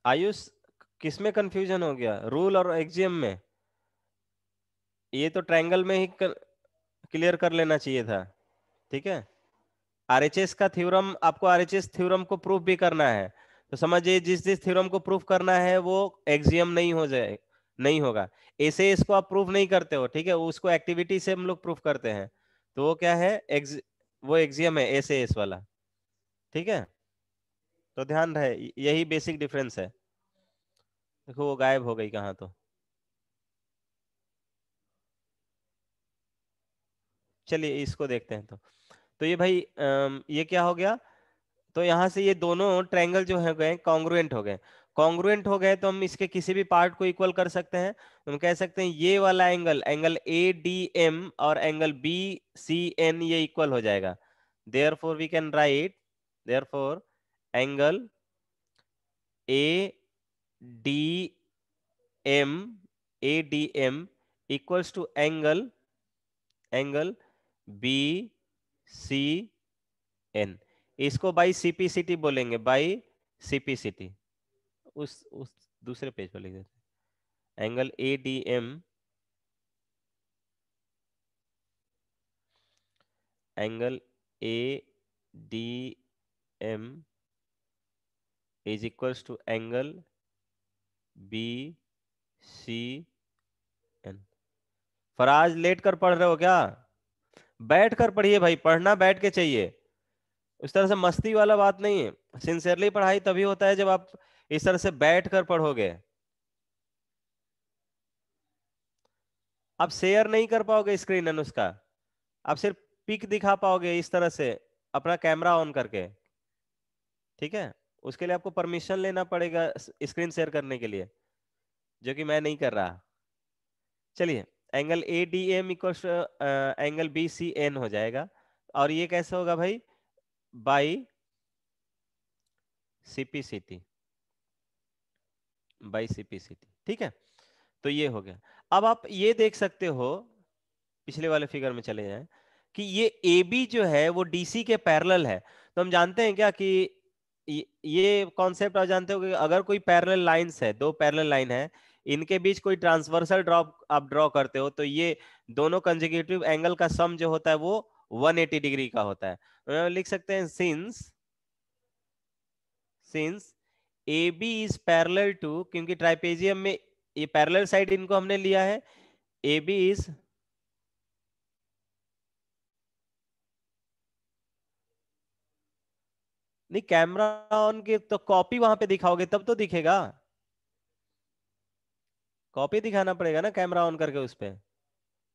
आयुष किस में कंफ्यूजन हो गया रूल और एक्जियम में ये तो ट्रायंगल में ही कर, क्लियर कर लेना चाहिए था ठीक है आरएचएस का थ्योरम आपको आरएचएस थ्योरम को प्रूफ भी करना है तो समझिए जिस जिस थ्योरम को प्रूफ करना है वो एक्जियम नहीं हो जाए नहीं होगा ऐसे इसको आप प्रूफ नहीं करते हो ठीक है उसको एक्टिविटी से हम लोग प्रूफ करते हैं तो वो क्या है एक्ज वो एक्जियम है ऐसे एस वाला ठीक है तो ध्यान रहे यही बेसिक डिफरेंस है देखो वो गायब हो गई कहाँ तो चलिए इसको देखते हैं तो तो ये भाई ये क्या हो गया तो यहाँ से ये दोनों ट्रायंगल जो है गए कॉन्ग्रुएंट हो गए कॉन्ग्रुएंट हो गए तो हम इसके किसी भी पार्ट को इक्वल कर सकते हैं हम कह सकते हैं ये वाला angle angle A D M और एंगल बी सी एन ये इक्वल हो जाएगा therefore we can write there angle A D M A D M equals to angle angle B C N इसको बाई सीपीसीटी बोलेंगे by CPCT उस उस दूसरे page पर लिख देते angle A D M angle A D M is equals to angle B C N Faraz late कर पढ़ रहे हो क्या बैठ कर पढ़िए भाई पढ़ना बैठ के चाहिए उस तरह से मस्ती वाला बात नहीं है सिंसियरली पढ़ाई तभी होता है जब आप इस तरह से बैठ कर पढ़ोगे आप शेयर नहीं कर पाओगे स्क्रीन उसका आप सिर्फ पिक दिखा पाओगे इस तरह से अपना कैमरा ऑन करके ठीक है उसके लिए आपको परमिशन लेना पड़ेगा स्क्रीन शेयर करने के लिए जो कि मैं नहीं कर रहा चलिए angle A D M equal angle B C N हो जाएगा और ये कैसे होगा भाई by C T by C T ठीक है तो ये हो गया अब आप ये देख सकते हो पिछले वाले फिगर में चले जाए कि ये ए बी जो है वो डीसी के पैरल है तो हम जानते हैं क्या कि ये कॉन्सेप्ट आप जानते हो कि अगर कोई पैरेलल लाइंस है दो पैरेलल लाइन है इनके बीच कोई ट्रांसवर्सल ड्रॉप आप ड्रॉ करते हो तो ये दोनों कंजिक्यूटिव एंगल का सम जो होता है वो 180 डिग्री का होता है तो लिख सकते हैं since since A B is parallel to क्योंकि ट्राइपेजियम में ये पैरेलल साइड इनको हमने लिया है ए बी इज नहीं कैमरा ऑन की तो कॉपी वहां पे दिखाओगे तब तो दिखेगा कॉपी दिखाना पड़ेगा ना कैमरा ऑन करके उस पर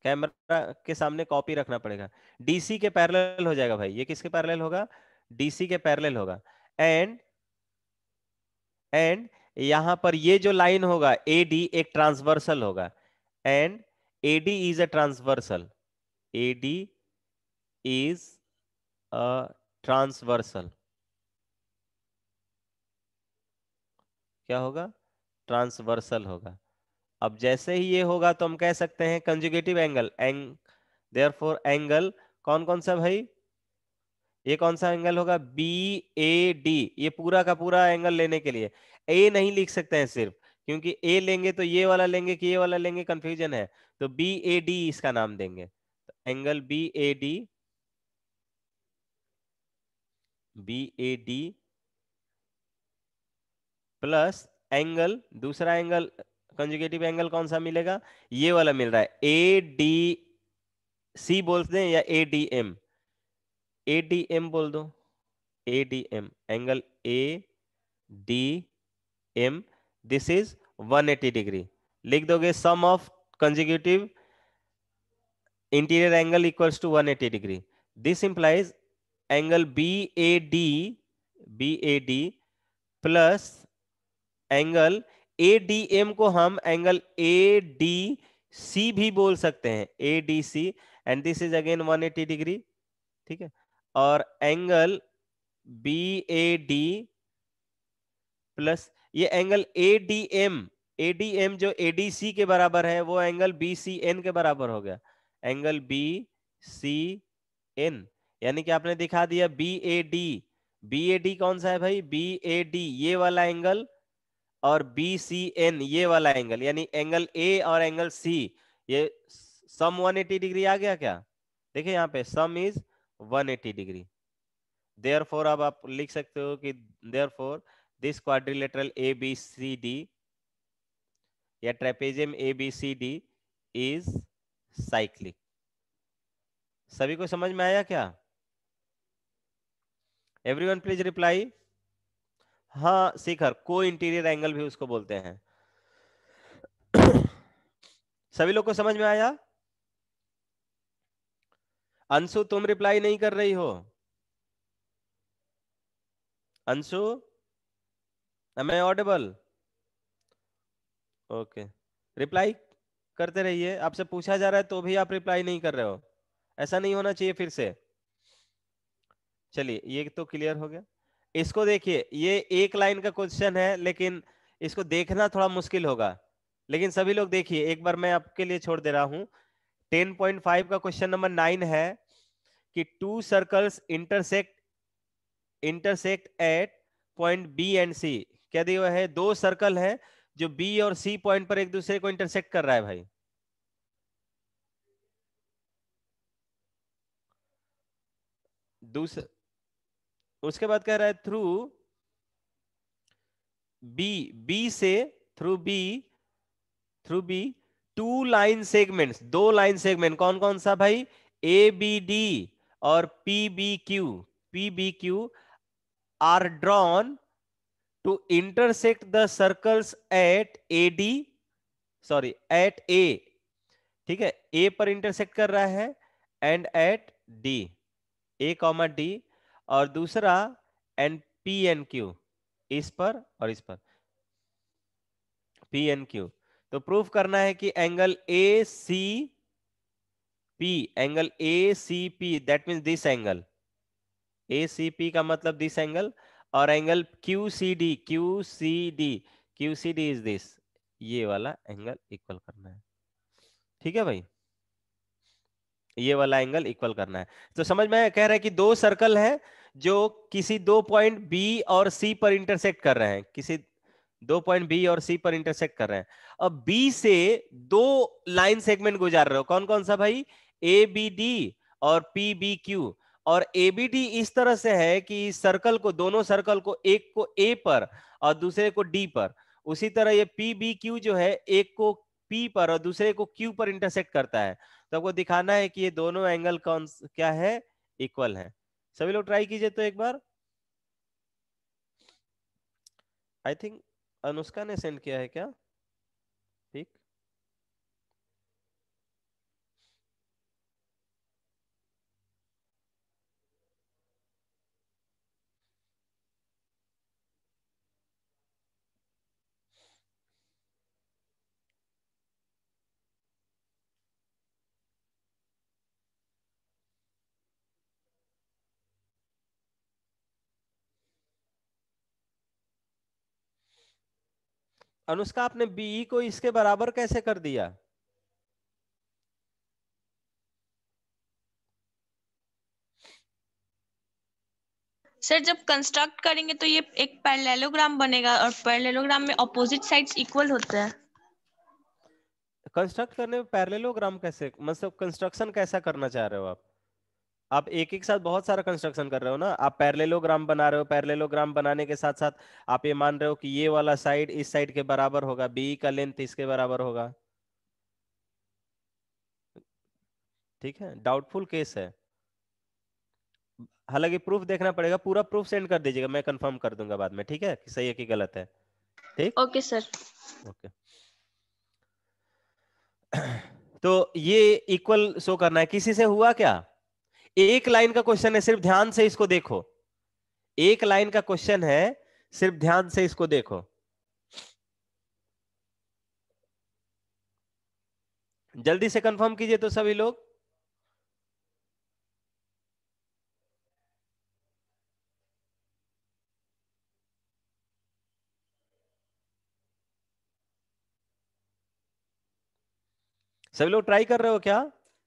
कैमरा के सामने कॉपी रखना पड़ेगा डीसी के पैरेलल हो जाएगा भाई ये किसके पैरेलल होगा डीसी के पैरेलल होगा एंड एंड यहां पर ये जो लाइन होगा ए डी एक ट्रांसवर्सल होगा and A D is a transversal A D is a transversal क्या होगा ट्रांसवर्सल होगा अब जैसे ही ये होगा तो हम कह सकते हैं conjugative angle angle therefore angle कौन कौन सा भाई ये कौन सा एंगल होगा बी ए डी ये पूरा का पूरा एंगल लेने के लिए ए नहीं लिख सकते हैं सिर्फ क्योंकि ए लेंगे तो ये वाला लेंगे कि ये वाला लेंगे कंफ्यूजन है तो बी ए डी इसका नाम देंगे तो angle B A D B A D plus angle दूसरा एंगल कंजुगेटिव एंगल कौन सा मिलेगा ये वाला मिल रहा है ए डी सी बोल दें या A D M A D M बोल दो A D M angle A D M this is 180 degree लिख दोगे sum of consecutive interior angle equals to 180 degree this implies angle B A D B A D plus angle A D M को हम angle A D सी भी बोल सकते हैं A D C and this is again 180 degree ठीक है और angle B A D plus ये angle A D M A D M जो ए डी सी के बराबर है वो एंगल बी सी एन के बराबर हो गया एंगल बी सी एन यानी कि आपने दिखा दिया B A D B A D कौन सा है भाई बी ए डी ये वाला एंगल और बी सी एन ये वाला एंगल यानी एंगल ए और एंगल सी ये सम 180 डिग्री आ गया क्या देखिए यहाँ पे sum is 180 degree therefore अब आप लिख सकते हो कि therefore this quadrilateral A B C D या trapezium A B C D is cyclic सभी को समझ में आया क्या एवरी वन प्लीज रिप्लाई हाँ शिखर को इंटीरियर एंगल भी उसको बोलते हैं सभी लोग को समझ में आया अंशु तुम रिप्लाई नहीं कर रही हो अंशु मैं ऑडेबल ओके रिप्लाई करते रहिए आपसे पूछा जा रहा है तो भी आप रिप्लाई नहीं कर रहे हो ऐसा नहीं होना चाहिए फिर से चलिए ये तो क्लियर हो गया इसको देखिए ये एक लाइन का क्वेश्चन है लेकिन इसको देखना थोड़ा मुश्किल होगा लेकिन सभी लोग देखिए एक बार मैं आपके लिए छोड़ दे रहा हूं टेन पॉइंट फाइव का क्वेश्चन नंबर नाइन है कि two circles intersect intersect at point B and C क्या दिया है दो सर्कल है जो बी और सी पॉइंट पर एक दूसरे को इंटरसेक्ट कर रहा है भाई दूसरा तो उसके बाद कह रहा है थ्रू बी बी से through B through B two line segment दो लाइन सेगमेंट कौन कौन सा भाई ए बी डी और P B Q P B Q are drawn to intersect the circles at A D sorry at A ठीक है A पर intersect कर रहा है and at D A comma D और दूसरा एन पी एन क्यू इस पर और इस पर पी एन क्यू तो प्रूफ करना है कि angle A C P angle A C P that mean this angle A C P का मतलब दिस एंगल और angle Q C D Q C D Q C D is this ये वाला angle equal करना है ठीक है भाई ये वाला एंगल इक्वल करना है तो समझ में कह रहा है कि दो सर्कल है जो किसी दो पॉइंट बी और सी पर इंटरसेक्ट कर रहे हैं किसी दो पॉइंट बी और सी पर इंटरसेक्ट कर रहे हैं अब बी से दो लाइन सेगमेंट गुजार रहे हो कौन कौन सा भाई ए बी डी और पी बी क्यू और ए बी डी इस तरह से है कि सर्कल को दोनों सर्कल को एक को ए पर और दूसरे को डी पर उसी तरह ये पी बी क्यू जो है एक को पी पर और दूसरे को क्यू पर इंटरसेक्ट करता है तो आपको दिखाना है कि ये दोनों एंगल कौन क्या है इक्वल है सभी लोग ट्राई कीजिए तो एक बार आई थिंक अनुष्का ने सेंड किया है क्या ठीक अनुष्का आपने बीई को इसके बराबर कैसे कर दिया सर जब कंस्ट्रक्ट करेंगे तो ये एक पैरेललोग्राम बनेगा और पैरेललोग्राम में ऑपोजिट साइड्स इक्वल होते हैं कंस्ट्रक्ट करने में पैरेललोग्राम कैसे मतलब कंस्ट्रक्शन कैसा करना चाह रहे हो आप आप एक एक साथ बहुत सारा कंस्ट्रक्शन कर रहे हो ना आप पैरेललोग्राम बना रहे हो पैरेललोग्राम बनाने के साथ साथ आप ये मान रहे हो कि ये वाला साइड इस साइड के बराबर होगा बी का लेंथ इसके बराबर होगा ठीक है डाउटफुल केस है हालांकि प्रूफ देखना पड़ेगा पूरा प्रूफ सेंड कर दीजिएगा मैं कंफर्म कर दूंगा बाद में ठीक है कि सही है कि गलत है ठीक ओके सर ओके तो ये इक्वल शो करना है किसी से हुआ क्या एक लाइन का क्वेश्चन है सिर्फ ध्यान से इसको देखो एक लाइन का क्वेश्चन है सिर्फ ध्यान से इसको देखो जल्दी से कंफर्म कीजिए तो सभी लोग सभी लोग ट्राई कर रहे हो क्या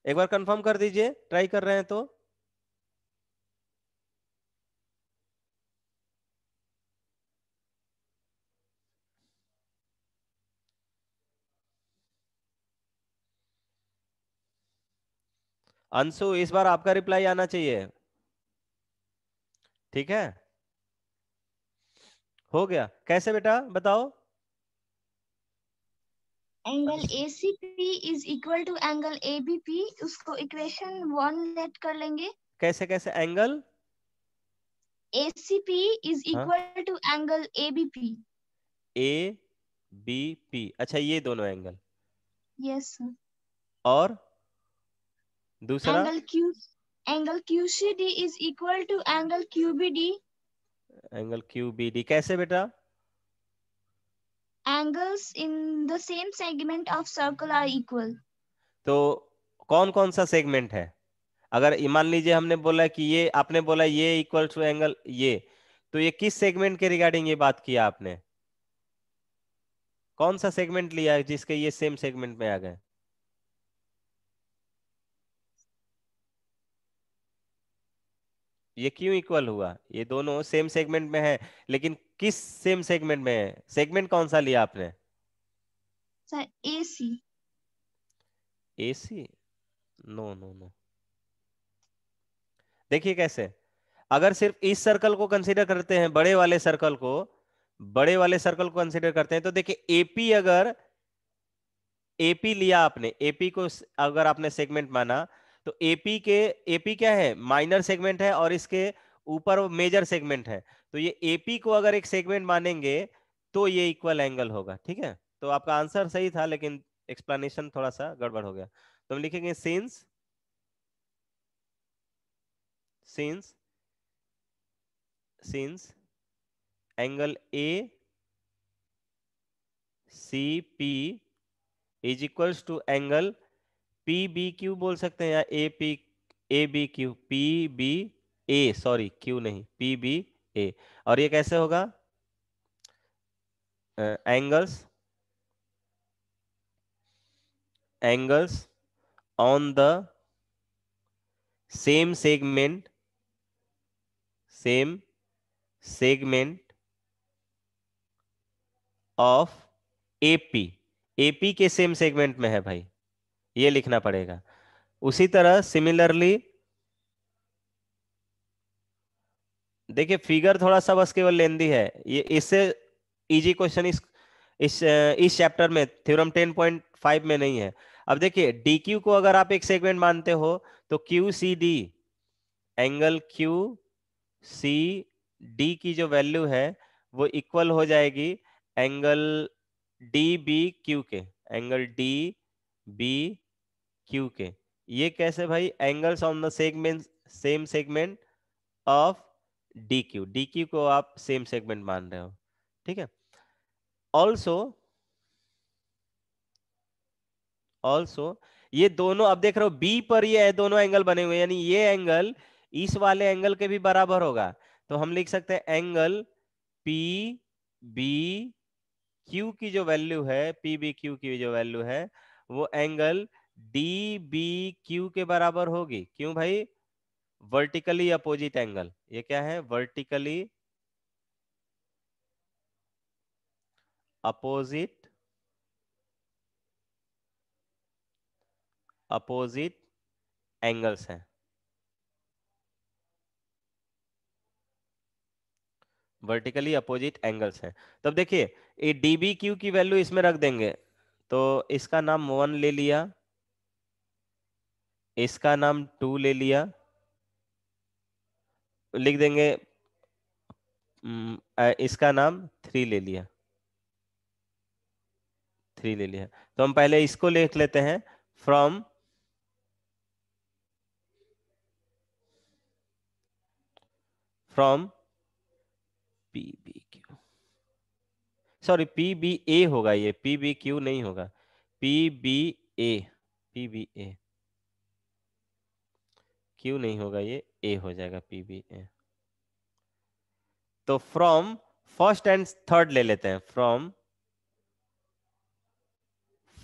एक बार कंफर्म कर दीजिए ट्राई कर रहे हैं तो अंशु इस बार आपका रिप्लाई आना चाहिए ठीक है हो गया कैसे बेटा बताओ angle A C P is equal to angle A B P उसको इक्वेशन वन लेट कर लेंगे कैसे कैसे angle A C P is equal to angle A B P A B P अच्छा ये दोनों एंगल यस yes, और दूसरा angle Q angle QCD is equal to angle QBD angle QBD कैसे बेटा angles in the same segment of circle are equal तो कौन कौन सा सेगमेंट है अगर मान लीजिए हमने बोला कि ये आपने बोला ये इक्वल टू एंगल ये तो ये किस सेगमेंट के रिगार्डिंग ये बात किया आपने कौन सा सेगमेंट लिया जिसके ये सेम सेगमेंट में आ गए ये क्यों इक्वल हुआ ये दोनों सेम सेगमेंट में है लेकिन किस सेम सेगमेंट में है सेगमेंट कौन सा लिया आपने C A A C no no no देखिए कैसे अगर सिर्फ इस सर्कल को कंसीडर करते हैं बड़े वाले सर्कल को बड़े वाले सर्कल को कंसीडर करते हैं तो देखिए एपी अगर एपी लिया आपने एपी को अगर आपने सेगमेंट माना तो एपी के एपी क्या है माइनर सेगमेंट है और इसके ऊपर मेजर सेगमेंट है तो ये एपी को अगर एक सेगमेंट मानेंगे तो ये इक्वल एंगल होगा ठीक है तो आपका आंसर सही था लेकिन एक्सप्लेनेशन थोड़ा सा गड़बड़ हो गया तो हम लिखेंगे since since since angle A C P is equals to angle P B Q बोल सकते हैं या A P A B Q P B A sorry Q नहीं पी बी ए और ये कैसे होगा angles angles on the same segment same segment of A P A P के सेम सेगमेंट में है भाई ये लिखना पड़ेगा उसी तरह सिमिलरली देखिए फिगर थोड़ा सा बस केवल लेंदी है ये इससे इजी क्वेश्चन इस इस इस चैप्टर में थ्योरम 10.5 में नहीं है अब देखिए डी क्यू को अगर आप एक सेगमेंट मानते हो तो Q C D angle Q C D की जो वैल्यू है वो इक्वल हो जाएगी एंगल डी बी क्यू के एंगल डी बी क्यू के ये कैसे भाई angles on the segment same segment of D Q D Q को आप सेम सेगमेंट मान रहे हो ठीक है ऑल्सो ऑल्सो ये दोनों अब देख रहे हो बी पर ये दोनों एंगल बने हुए यानी ये एंगल इस वाले एंगल के भी बराबर होगा तो हम लिख सकते हैं एंगल पी बी क्यू की जो वैल्यू है पी बी क्यू की जो वैल्यू है वो एंगल डी बी क्यू के बराबर होगी क्यों भाई वर्टिकली अपोजिट एंगल ये क्या है वर्टिकली अपोजिट अपोजिट एंगल्स हैं वर्टिकली अपोजिट एंगल्स हैं तब देखिए ये डी बी क्यू की वैल्यू इसमें रख देंगे तो इसका नाम वन ले लिया इसका नाम टू ले लिया लिख देंगे इसका नाम थ्री ले लिया थ्री ले लिया तो हम पहले इसको लिख लेते हैं from from P B Q sorry P B A होगा ये पी बी क्यू नहीं होगा P B A P B A Q नहीं होगा ये ए हो जाएगा पी बी ए तो फ्रॉम फर्स्ट एंड थर्ड ले लेते हैं from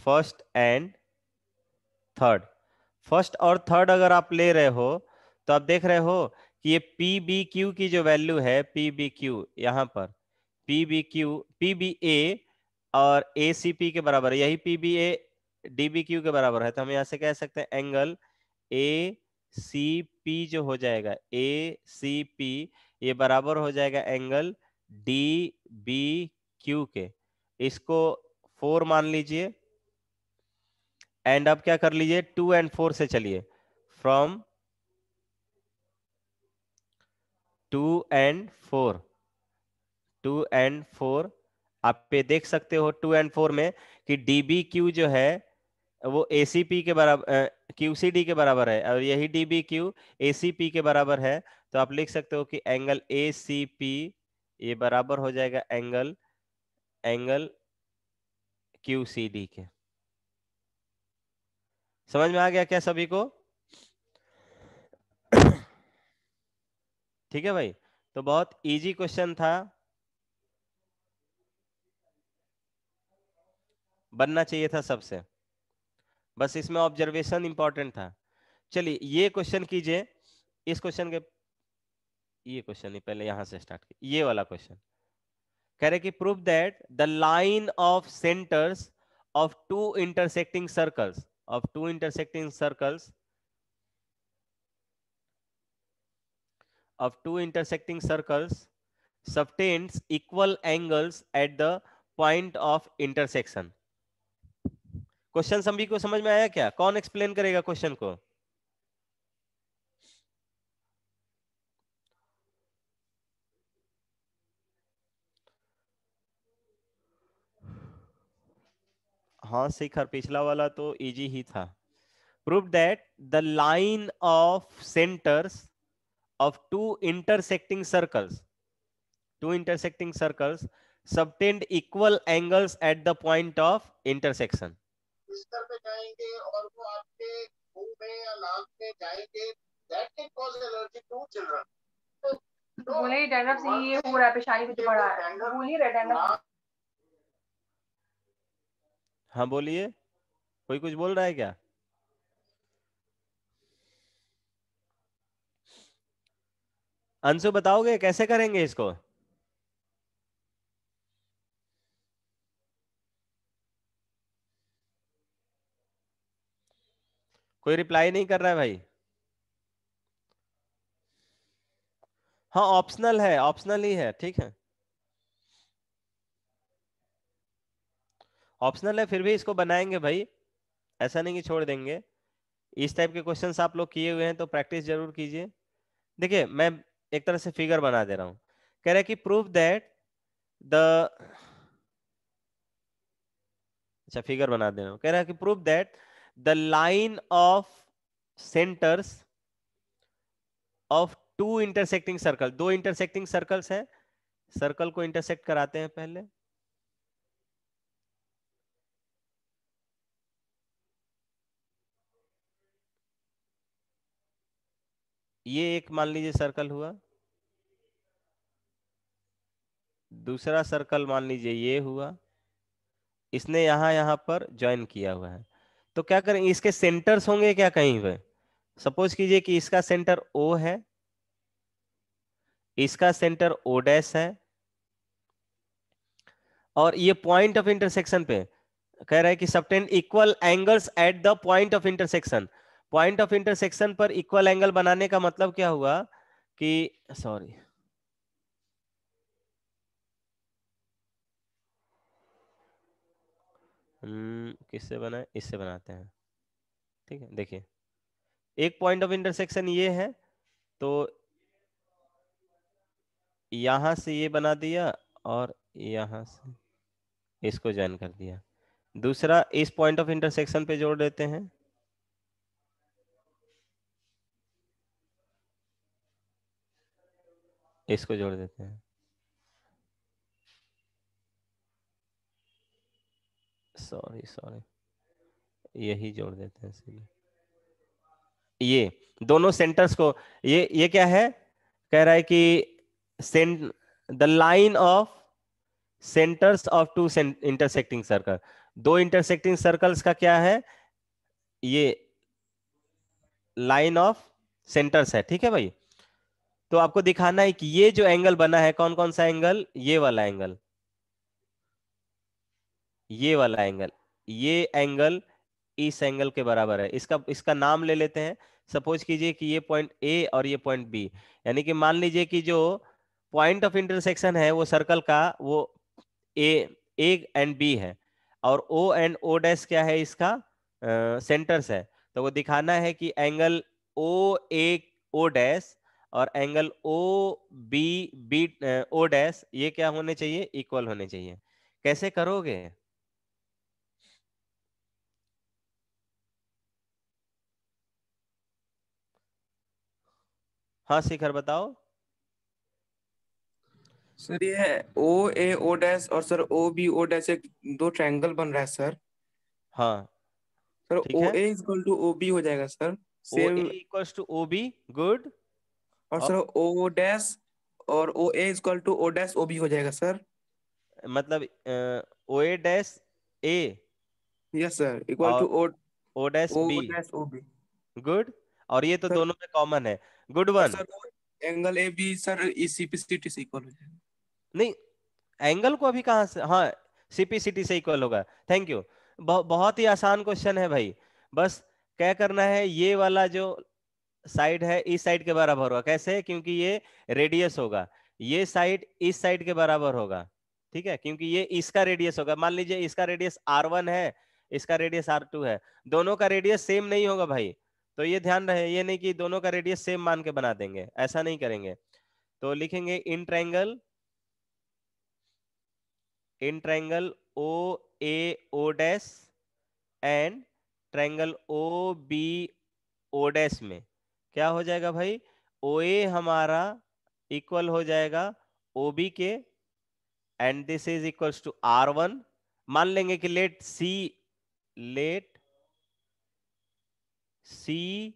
first and third first और थर्ड अगर आप ले रहे हो तो आप देख रहे हो कि ये पी बी क्यू की जो वैल्यू है पी बी क्यू यहां पर P B Q P B A और ए सी पी के बराबर यही P B A D B Q के बराबर है तो हम यहां से कह सकते हैं एंगल ए सी पी जो हो जाएगा ए सी पी ये बराबर हो जाएगा एंगल डी बी क्यू के इसको फोर मान लीजिए एंड आप क्या कर लीजिए टू एंड फोर से चलिए from two and four two and four आप पे देख सकते हो टू एंड फोर में कि डी बी क्यू जो है वो ए के बराबर क्यू के बराबर है और यही डी बी क्यू ए के बराबर है तो आप लिख सकते हो कि एंगल ए सी पी ये बराबर हो जाएगा angle angle Q C D के समझ में आ गया क्या सभी को ठीक है भाई तो बहुत इजी क्वेश्चन था बनना चाहिए था सबसे बस इसमें ऑब्जर्वेशन इंपॉर्टेंट था चलिए ये क्वेश्चन कीजिए इस क्वेश्चन के ये क्वेश्चन नहीं पहले यहां से स्टार्ट किया ये वाला क्वेश्चन कह रहे कि proof that the line of centres of two intersecting circles of two intersecting circles of two intersecting circles subtends equal angles at the point of intersection question सभी को समझ में आया क्या कौन एक्सप्लेन करेगा क्वेश्चन को हाँ शिखर पिछला वाला तो इजी ही था prove that the line of centres of two intersecting circles two intersecting circles subtend equal angles at the point of intersection बिस्तर पे जाएंगे और वो आपके मुंह में या नाक में जाएंगे that can cause allergy to children बोले ही एंडफ से ये हो रहा है पेशानी में बड़ा है बोल बोलिए रेड एंडफ हाँ बोलिए कोई कुछ बोल रहा है क्या अंशु बताओगे कैसे करेंगे इसको कोई रिप्लाई नहीं कर रहा है भाई हाँ ऑप्शनल है ऑप्शनल ही है ठीक है ऑप्शनल है फिर भी इसको बनाएंगे भाई ऐसा नहीं कि छोड़ देंगे इस टाइप के क्वेश्चंस आप लोग किए हुए हैं तो प्रैक्टिस जरूर कीजिए देखिए मैं एक तरह से फिगर बना दे रहा हूँ कह रहा है कि प्रूफ दैट द अच्छा फिगर बना दे रहा हूँ कह रहा है कि proof that the line of centers of two intersecting circle दो intersecting circles हैं सर्कल को इंटरसेक्ट कराते हैं पहले ये एक मान लीजिए सर्कल हुआ दूसरा सर्कल मान लीजिए ये हुआ इसने यहां यहां पर ज्वाइन किया हुआ है तो क्या करेंगे इसके सेंटर्स होंगे क्या कहीं पे सपोज कीजिए कि इसका सेंटर ओ है इसका सेंटर ओ डैश है और ये पॉइंट ऑफ इंटरसेक्शन पे कह रहा है कि subtend equal angles at the point of intersection point of intersection पर इक्वल एंगल बनाने का मतलब क्या हुआ कि सॉरी हम्म, किससे बना है इससे बनाते हैं ठीक है देखिए एक पॉइंट ऑफ इंटरसेक्शन ये है तो यहां से ये बना दिया और यहां से इसको ज्वाइन कर दिया दूसरा इस पॉइंट ऑफ इंटरसेक्शन पे जोड़ देते हैं इसको जोड़ देते हैं सॉरी सॉरी यही जोड़ देते हैं इसीलिए ये दोनों सेंटर्स को ये ये क्या है कह रहा है कि सेंट the line of centres of two intersecting circle दो इंटरसेक्टिंग सर्कल्स का क्या है ये लाइन ऑफ सेंटर्स है ठीक है भाई तो आपको दिखाना है कि ये जो एंगल बना है कौन कौन सा एंगल ये वाला एंगल ये वाला एंगल ये एंगल इस एंगल के बराबर है इसका इसका नाम ले लेते हैं सपोज कीजिए कि ये पॉइंट ए और ये पॉइंट बी यानी कि मान लीजिए कि जो पॉइंट ऑफ इंटरसेक्शन है वो सर्कल का वो ए ए एंड बी है और ओ एंड ओ डैश क्या है इसका सेंटर्स है तो वो दिखाना है कि angle O A O dash और angle O B B O dash ये क्या होने चाहिए इक्वल होने चाहिए कैसे करोगे हाँ शिखर बताओ सर ये ओ ए ओ डैश और sir O B O dash एक दो ट्रायंगल बन रहा है सर हाँ sir O A equal to O B हो जाएगा sir same equal to O B good और सर ओ डैश और O A equal to O dash O B हो जाएगा सर मतलब O A dash A yes sir equal to O dash O dash O B good और ये तो sir, दोनों में कॉमन है good one angle A B sir CPCT से इक्वल हो नहीं एंगल को अभी कहा से हाँ सीपीसीटी से इक्वल होगा थैंक यू बहुत ही आसान क्वेश्चन है भाई बस क्या करना है ये वाला जो साइड है इस साइड के बराबर होगा कैसे क्योंकि ये रेडियस होगा ये साइड इस साइड के बराबर होगा ठीक है क्योंकि ये इसका रेडियस होगा मान लीजिए इसका रेडियस आर वन है इसका रेडियस आर टू है दोनों का रेडियस सेम नहीं होगा भाई तो ये ध्यान रहे ये नहीं कि दोनों का रेडियस सेम मान के बना देंगे ऐसा नहीं करेंगे तो लिखेंगे in triangle in triangle O A O dash and triangle O B O dash में क्या हो जाएगा भाई ओ ए हमारा इक्वल हो जाएगा ओ बी के and this is equals to R one मान लेंगे कि let C let C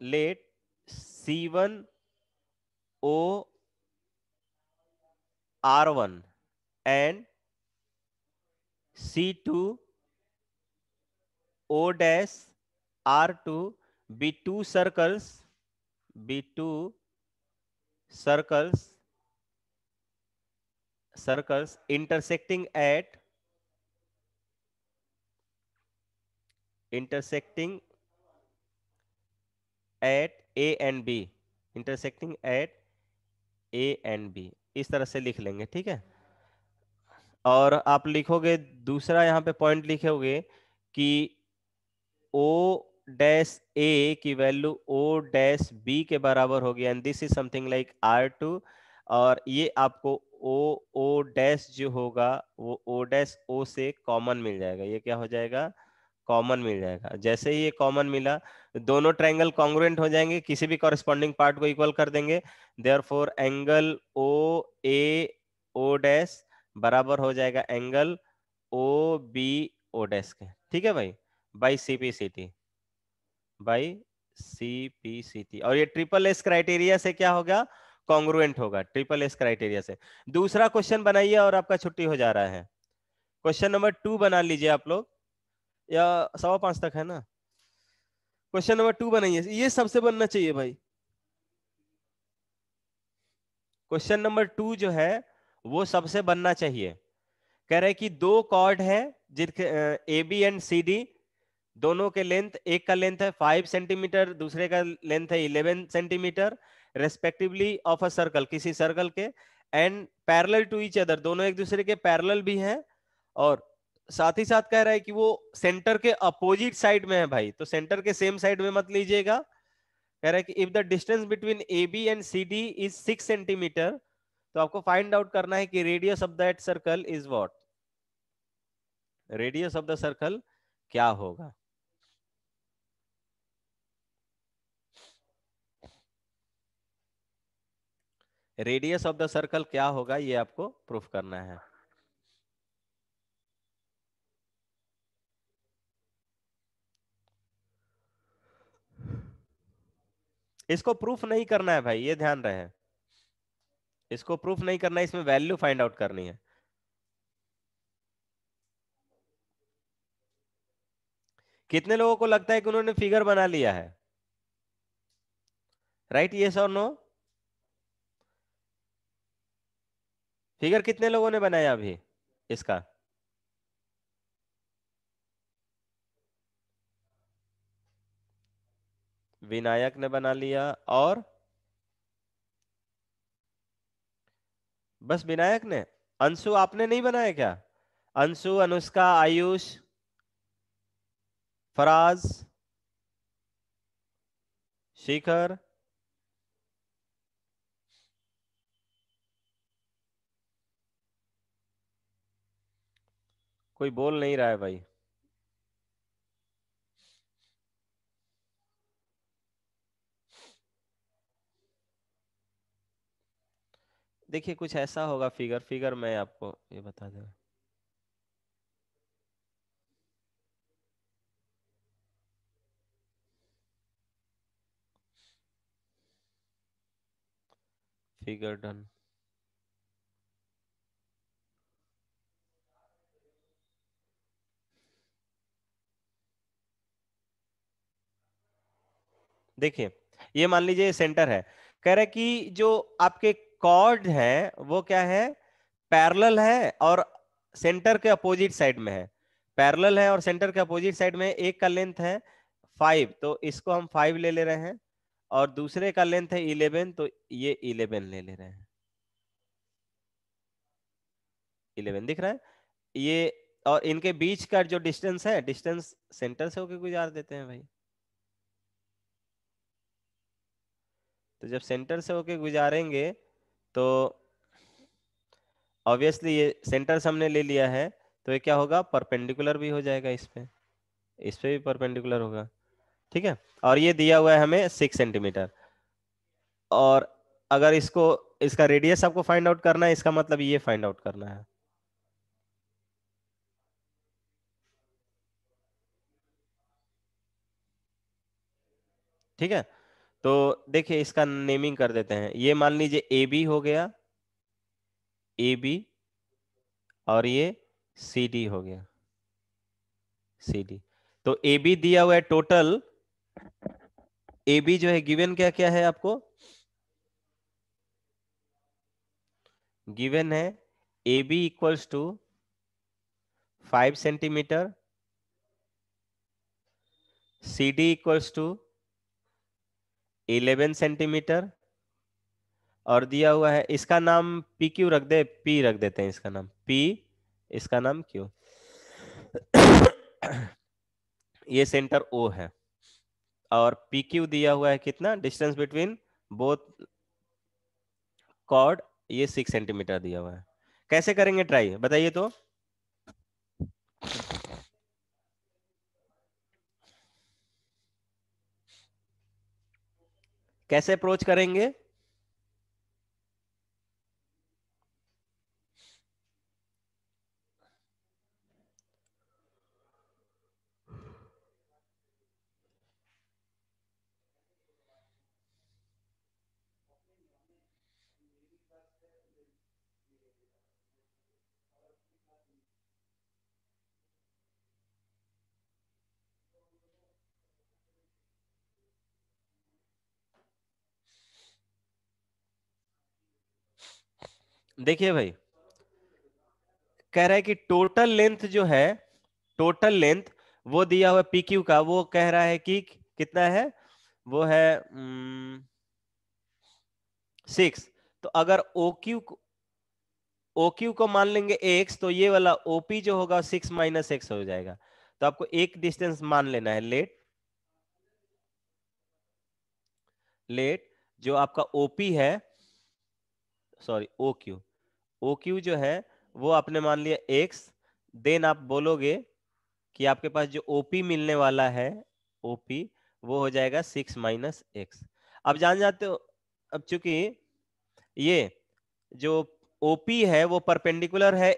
let C1 O R1 and C2 O dash R2 be two circles be two circles circles intersecting at intersecting at a and b intersecting at a and b इस तरह से लिख लेंगे ठीक है और आप लिखोगे दूसरा यहां पे पॉइंट लिखोगे कि ओ डैश ए की वैल्यू ओ डैश बी के बराबर होगी and this is something like R two और ये आपको ओ ओ डैश जो होगा वो ओ डैश ओ से कॉमन मिल जाएगा ये क्या हो जाएगा कॉमन मिल जाएगा जैसे ही ये कॉमन मिला दोनों ट्रायंगल कॉन्ग्रुएंट हो जाएंगे किसी भी कॉरेस्पॉन्डिंग पार्ट को इक्वल कर देंगे therefore for angle O A O dash बराबर हो जाएगा angle O B O dash के ठीक है भाई by C P C T by C P C T और ये ट्रिपल एस क्राइटेरिया से क्या होगा कॉन्ग्रुएंट होगा ट्रिपल एस क्राइटेरिया से दूसरा क्वेश्चन बनाइए और आपका छुट्टी हो जा रहा है क्वेश्चन नंबर टू बना लीजिए आप लोग या सवा पांच तक है ना क्वेश्चन नंबर टू बनाइए ये सबसे बनना चाहिए भाई क्वेश्चन नंबर टू जो है वो सबसे बनना चाहिए कह रहे कि दो कॉर्ड है जिनके A B and C D दोनों के लेंथ एक का लेंथ है फाइव सेंटीमीटर दूसरे का लेंथ है eleven centimetre respectively of a circle किसी सर्कल के and parallel to each other दोनों एक दूसरे के पैरेलल भी हैं और साथ ही साथ कह रहा है कि वो सेंटर के अपोजिट साइड में है भाई तो सेंटर के सेम साइड में मत लीजिएगा कह रहा है कि if the distance between A B and C D is six centimetre तो आपको फाइंड आउट करना है कि रेडियस ऑफ दर्कल circle is what radius of the circle क्या होगा रेडियस ऑफ द सर्कल क्या होगा ये आपको प्रूफ करना है इसको प्रूफ नहीं करना है भाई ये ध्यान रहे इसको प्रूफ नहीं करना है इसमें वैल्यू फाइंड आउट करनी है कितने लोगों को लगता है कि उन्होंने फिगर बना लिया है राइट ये और नो फिगर कितने लोगों ने बनाया अभी इसका विनायक ने बना लिया और बस विनायक ने अंशु आपने नहीं बनाया क्या अंशु अनुष्का आयुष फराज शिखर कोई बोल नहीं रहा है भाई देखिए कुछ ऐसा होगा फिगर फिगर मैं आपको ये बता दूँ फिगर डन देखिए ये मान लीजिए सेंटर है कह रहे कि जो आपके कॉर्ड हैं वो क्या है पैरेलल है और सेंटर के अपोजिट साइड में है पैरेलल है और सेंटर के अपोजिट साइड में एक का लेंथ है फाइव तो इसको हम फाइव ले ले रहे हैं और दूसरे का लेंथ है इलेवन तो ये इलेवन ले ले रहे हैं इलेवन दिख रहा है ये और इनके बीच का जो डिस्टेंस है डिस्टेंस सेंटर से होके गुजार देते हैं भाई तो जब सेंटर से होके गुजारेंगे तो ऑब्वियसली ये सेंटर से हमने ले लिया है तो ये क्या होगा परपेंडिकुलर भी हो जाएगा इस पर इस पर भी परपेंडिकुलर होगा ठीक है और ये दिया हुआ है हमें सिक्स सेंटीमीटर और अगर इसको इसका रेडियस आपको फाइंड आउट करना है इसका मतलब ये फाइंड आउट करना है ठीक है तो देखिए इसका नेमिंग कर देते हैं ये मान लीजिए ए बी हो गया ए बी और ये सी डी हो गया सी डी तो ए बी दिया हुआ है टोटल ए बी जो है गिवन क्या क्या है आपको गिवन है A B equals to five centimetre C D equals to eleven centimetre और दिया हुआ है इसका नाम पी क्यू रख दे पी रख देते हैं इसका नाम पी इसका नाम क्यू ये सेंटर ओ है और पी क्यू दिया हुआ है कितना डिस्टेंस बिटवीन बोथ कॉर्ड ये सिक्स सेंटीमीटर दिया हुआ है कैसे करेंगे ट्राई बताइए तो कैसे अप्रोच करेंगे देखिए भाई कह रहा है कि टोटल लेंथ जो है टोटल लेंथ वो दिया हुआ पी क्यू का वो कह रहा है कि कितना है वो है सिक्स हम्म, तो अगर ओ क्यू ओ क्यू को मान लेंगे एक्स तो ये वाला ओपी जो होगा सिक्स माइनस एक्स हो जाएगा तो आपको एक डिस्टेंस मान लेना है लेट लेट जो आपका ओपी है sorry O Q O Q जो है वो आपने मान लिया एक्स देन आप बोलोगे कि आपके पास जो ओपी मिलने वाला है ओपी वो हो जाएगा सिक्स माइनस एक्स अब जान जाते हो अब चूंकि ये जो ओपी है वो परपेंडिकुलर है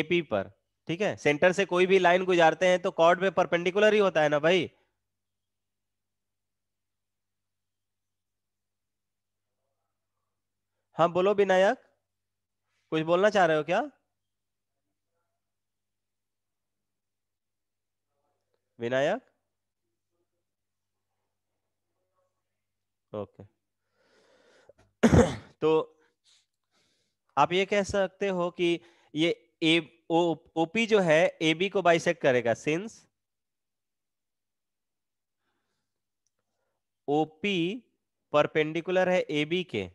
एपी पर ठीक है सेंटर से कोई भी लाइन गुजारते हैं तो कॉर्ड में परपेंडिकुलर ही होता है ना भाई हाँ बोलो विनायक कुछ बोलना चाह रहे हो क्या विनायक ओके तो आप ये कह सकते हो कि ये ए ओपी जो है ए बी को बाइसेक करेगा सिंस ओपी परपेंडिकुलर है ए बी के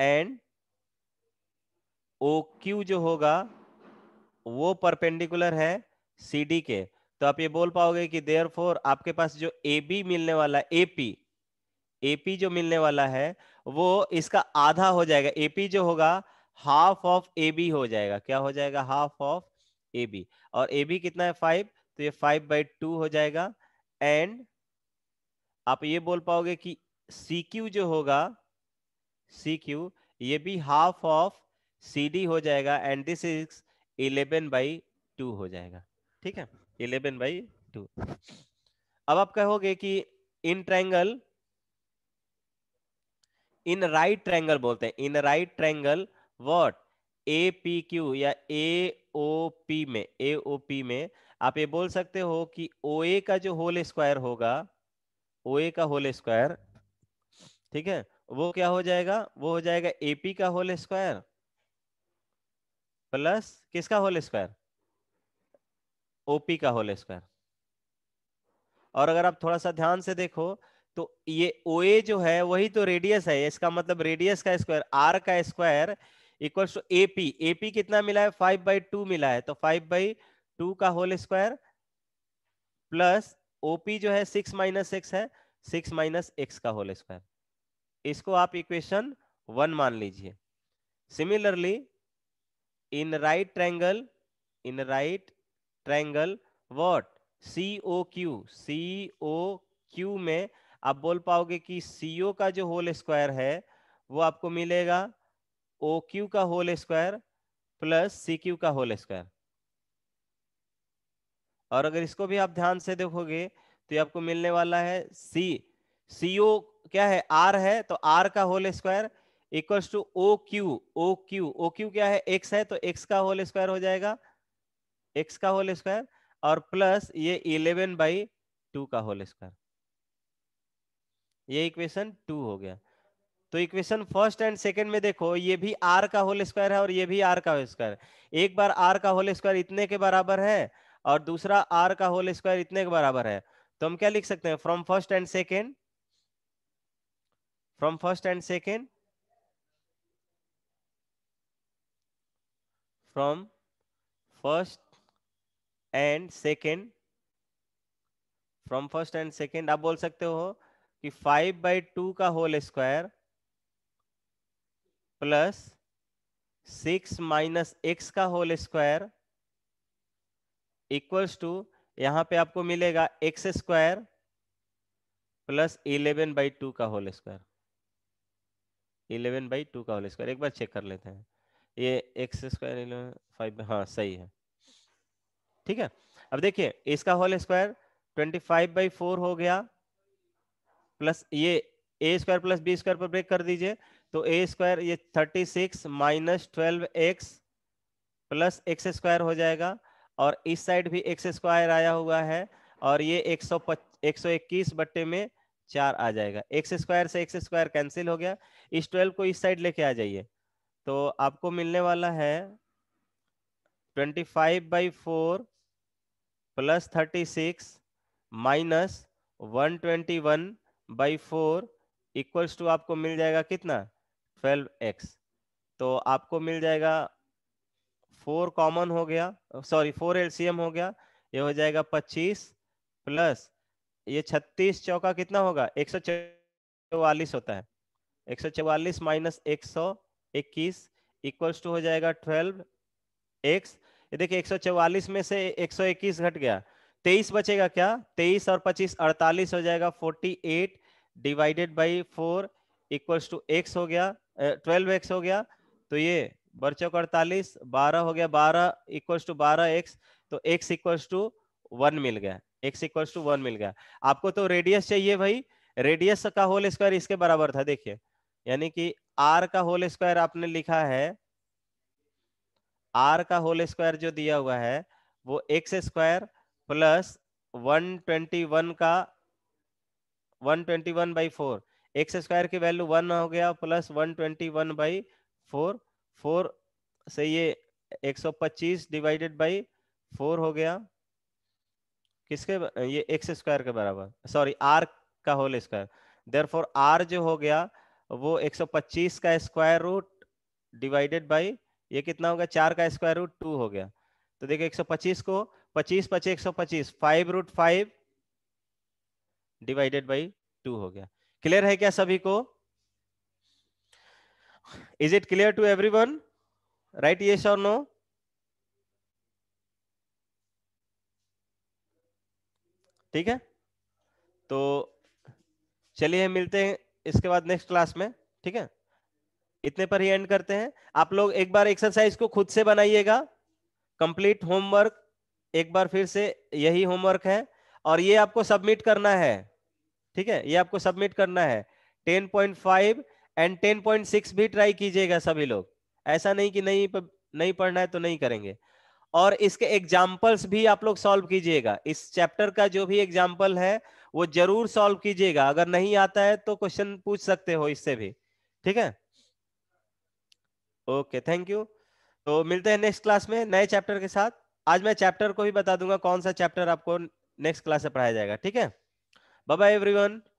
एंड ओ क्यू जो होगा वो परपेंडिकुलर है सी डी के तो आप ये बोल पाओगे कि देयर फोर आपके पास जो ए बी मिलने वाला ए पी ए पी जो मिलने वाला है वो इसका आधा हो जाएगा ए पी जो होगा हाफ ऑफ ए बी हो जाएगा क्या हो जाएगा हाफ ऑफ ए बी और ए बी कितना है फाइव तो ये फाइव बाई टू हो जाएगा एंड आप ये बोल पाओगे कि सी क्यू जो होगा सी क्यू ये भी हाफ ऑफ सी डी हो जाएगा and this is eleven by two हो जाएगा ठीक है इलेवन बाई टू अब आप कहोगे कि in triangle in right triangle बोलते हैं in right triangle what A P Q या ए ओ पी में ए ओ पी में आप ये बोल सकते हो कि ओ ए का जो होल स्क्वायर होगा ओ ए का होल स्क्वायर ठीक है वो क्या हो जाएगा वो हो जाएगा एपी का होल स्क्वायर प्लस किसका होल स्क्वायर ओपी का होल स्क्वायर और अगर आप थोड़ा सा ध्यान से देखो तो ये ओ ए जो है वही तो रेडियस है इसका मतलब रेडियस का स्क्वायर आर का square equal to AP AP कितना मिला है फाइव बाई टू मिला है तो फाइव बाई टू का होल स्क्वायर प्लस ओपी जो है सिक्स माइनस एक्स है सिक्स माइनस एक्स का होल स्क्वायर इसको आप इक्वेशन वन मान लीजिए similarly in right triangle in right triangle what C O Q C O Q में आप बोल पाओगे कि सी ओ का जो होल स्क्वायर है वो आपको मिलेगा ओ क्यू का whole square plus C Q का होल स्क्वायर और अगर इसको भी आप ध्यान से देखोगे तो ये आपको मिलने वाला है सी सी ओ क्या है आर है तो आर का whole square equals to O Q O Q O Q क्या है एक्स है तो एक्स का होल स्क्वायर हो जाएगा एक्स का होल स्क्वायर और प्लस ये इलेवन बाई टू का होल स्क्वायर ये इक्वेशन टू हो गया तो इक्वेशन फर्स्ट एंड सेकंड में देखो ये भी आर का होल स्क्वायर है और ये भी आर का होल स्क्वायर एक बार आर का होल स्क्वायर इतने के बराबर है और दूसरा आर का होल स्क्वायर इतने के बराबर है तो हम क्या लिख सकते हैं from first and second from first and second from first and second from first and second आप बोल सकते हो कि फाइव बाई टू का whole square plus six minus X का होल स्क्वायर इक्वल्स टू यहां पे आपको मिलेगा X square plus eleven by two का whole square eleven by two का होल स्क्वायर एक बार चेक कर लेते हैं ये एक्स स्क्वायर इलेवन फाइव हाँ सही है ठीक है अब देखिए इसका whole square twenty five by four हो गया प्लस ये A square plus B square पर ब्रेक कर दीजिए तो ए स्क्वायर ये thirty six minus twelve X plus X square हो जाएगा और इस साइड भी एक्स स्क्वायर आया हुआ है और ये एक सौ एक सौ इक्कीस बट्टे में चार आ जाएगा एक्स स्क्वायर से एक्स स्क्वायर कैंसिल हो गया इस ट्वेल्व को इस साइड लेके आ जाइए तो आपको मिलने वाला है twenty five by four plus thirty six minus one twenty one by four equals to आपको मिल जाएगा कितना ट्वेल्व एक्स तो आपको मिल जाएगा फोर कॉमन हो गया सॉरी फोर एलसीएम हो गया ये हो जाएगा पच्चीस प्लस ये छत्तीस चौका कितना होगा एक सौ चौवालीस होता है एक सौ चौवालीस माइनस एक सौ इक्कीस इक्वल्स टू हो जाएगा ट्वेल्व एक्स ये देखिए एक सौ चौवालीस में से एक सौ इक्कीस घट गया तेईस बचेगा क्या तेईस और पच्चीस अड़तालीस हो जाएगा forty eight divided by four equals to X हो गया ट्वेल्व एक्स हो गया तो ये चौक अड़तालीस बारह हो गया बारह इक्वल्स टू बारह एक्स तो एक्स इक्वल्स टू वन मिल गया एक्स इक्वल टू वन मिल गया आपको तो रेडियस चाहिए भाई रेडियस का होल स्क्वायर इसके बराबर था देखिए यानी कि आर का होल स्क्वायर आपने लिखा है आर का होल स्क्वायर जो दिया हुआ है वो X square plus one twenty one का one twenty one by four X square की वैल्यू वन हो गया plus one twenty one by four four से ये एक सौ पच्चीस डिवाइडेड बाई फोर हो गया किसके ये एक्स स्क्वायर के बराबर सॉरी आर का whole square therefore R जो हो गया वो 125 का स्क्वायर रूट डिवाइडेड बाई ये कितना हो गया चार का स्क्वायर रूट टू हो गया तो देखिए 125 को 25 पचे 125 five root five divided by two हो गया क्लियर है क्या सभी को is it clear to everyone right ये और नो ठीक है तो चलिए मिलते हैं इसके बाद नेक्स्ट क्लास में ठीक है इतने पर ही एंड करते हैं आप लोग एक बार एक्सरसाइज को खुद से बनाइएगा कंप्लीट होमवर्क एक बार फिर से यही होमवर्क है और ये आपको सबमिट करना है ठीक है ये आपको सबमिट करना है 10.5 एंड 10.6 भी ट्राई कीजिएगा सभी लोग ऐसा नहीं कि नहीं नहीं पढ़ना है तो नहीं करेंगे और इसके एग्जाम्पल्स भी आप लोग सॉल्व कीजिएगा इस चैप्टर का जो भी एग्जाम्पल है वो जरूर सॉल्व कीजिएगा अगर नहीं आता है तो क्वेश्चन पूछ सकते हो इससे भी ठीक है ओके थैंक यू तो मिलते हैं नेक्स्ट क्लास में नए चैप्टर के साथ आज मैं चैप्टर को ही बता दूंगा कौन सा चैप्टर आपको नेक्स्ट क्लास से पढ़ाया जाएगा ठीक है बाय एवरीवन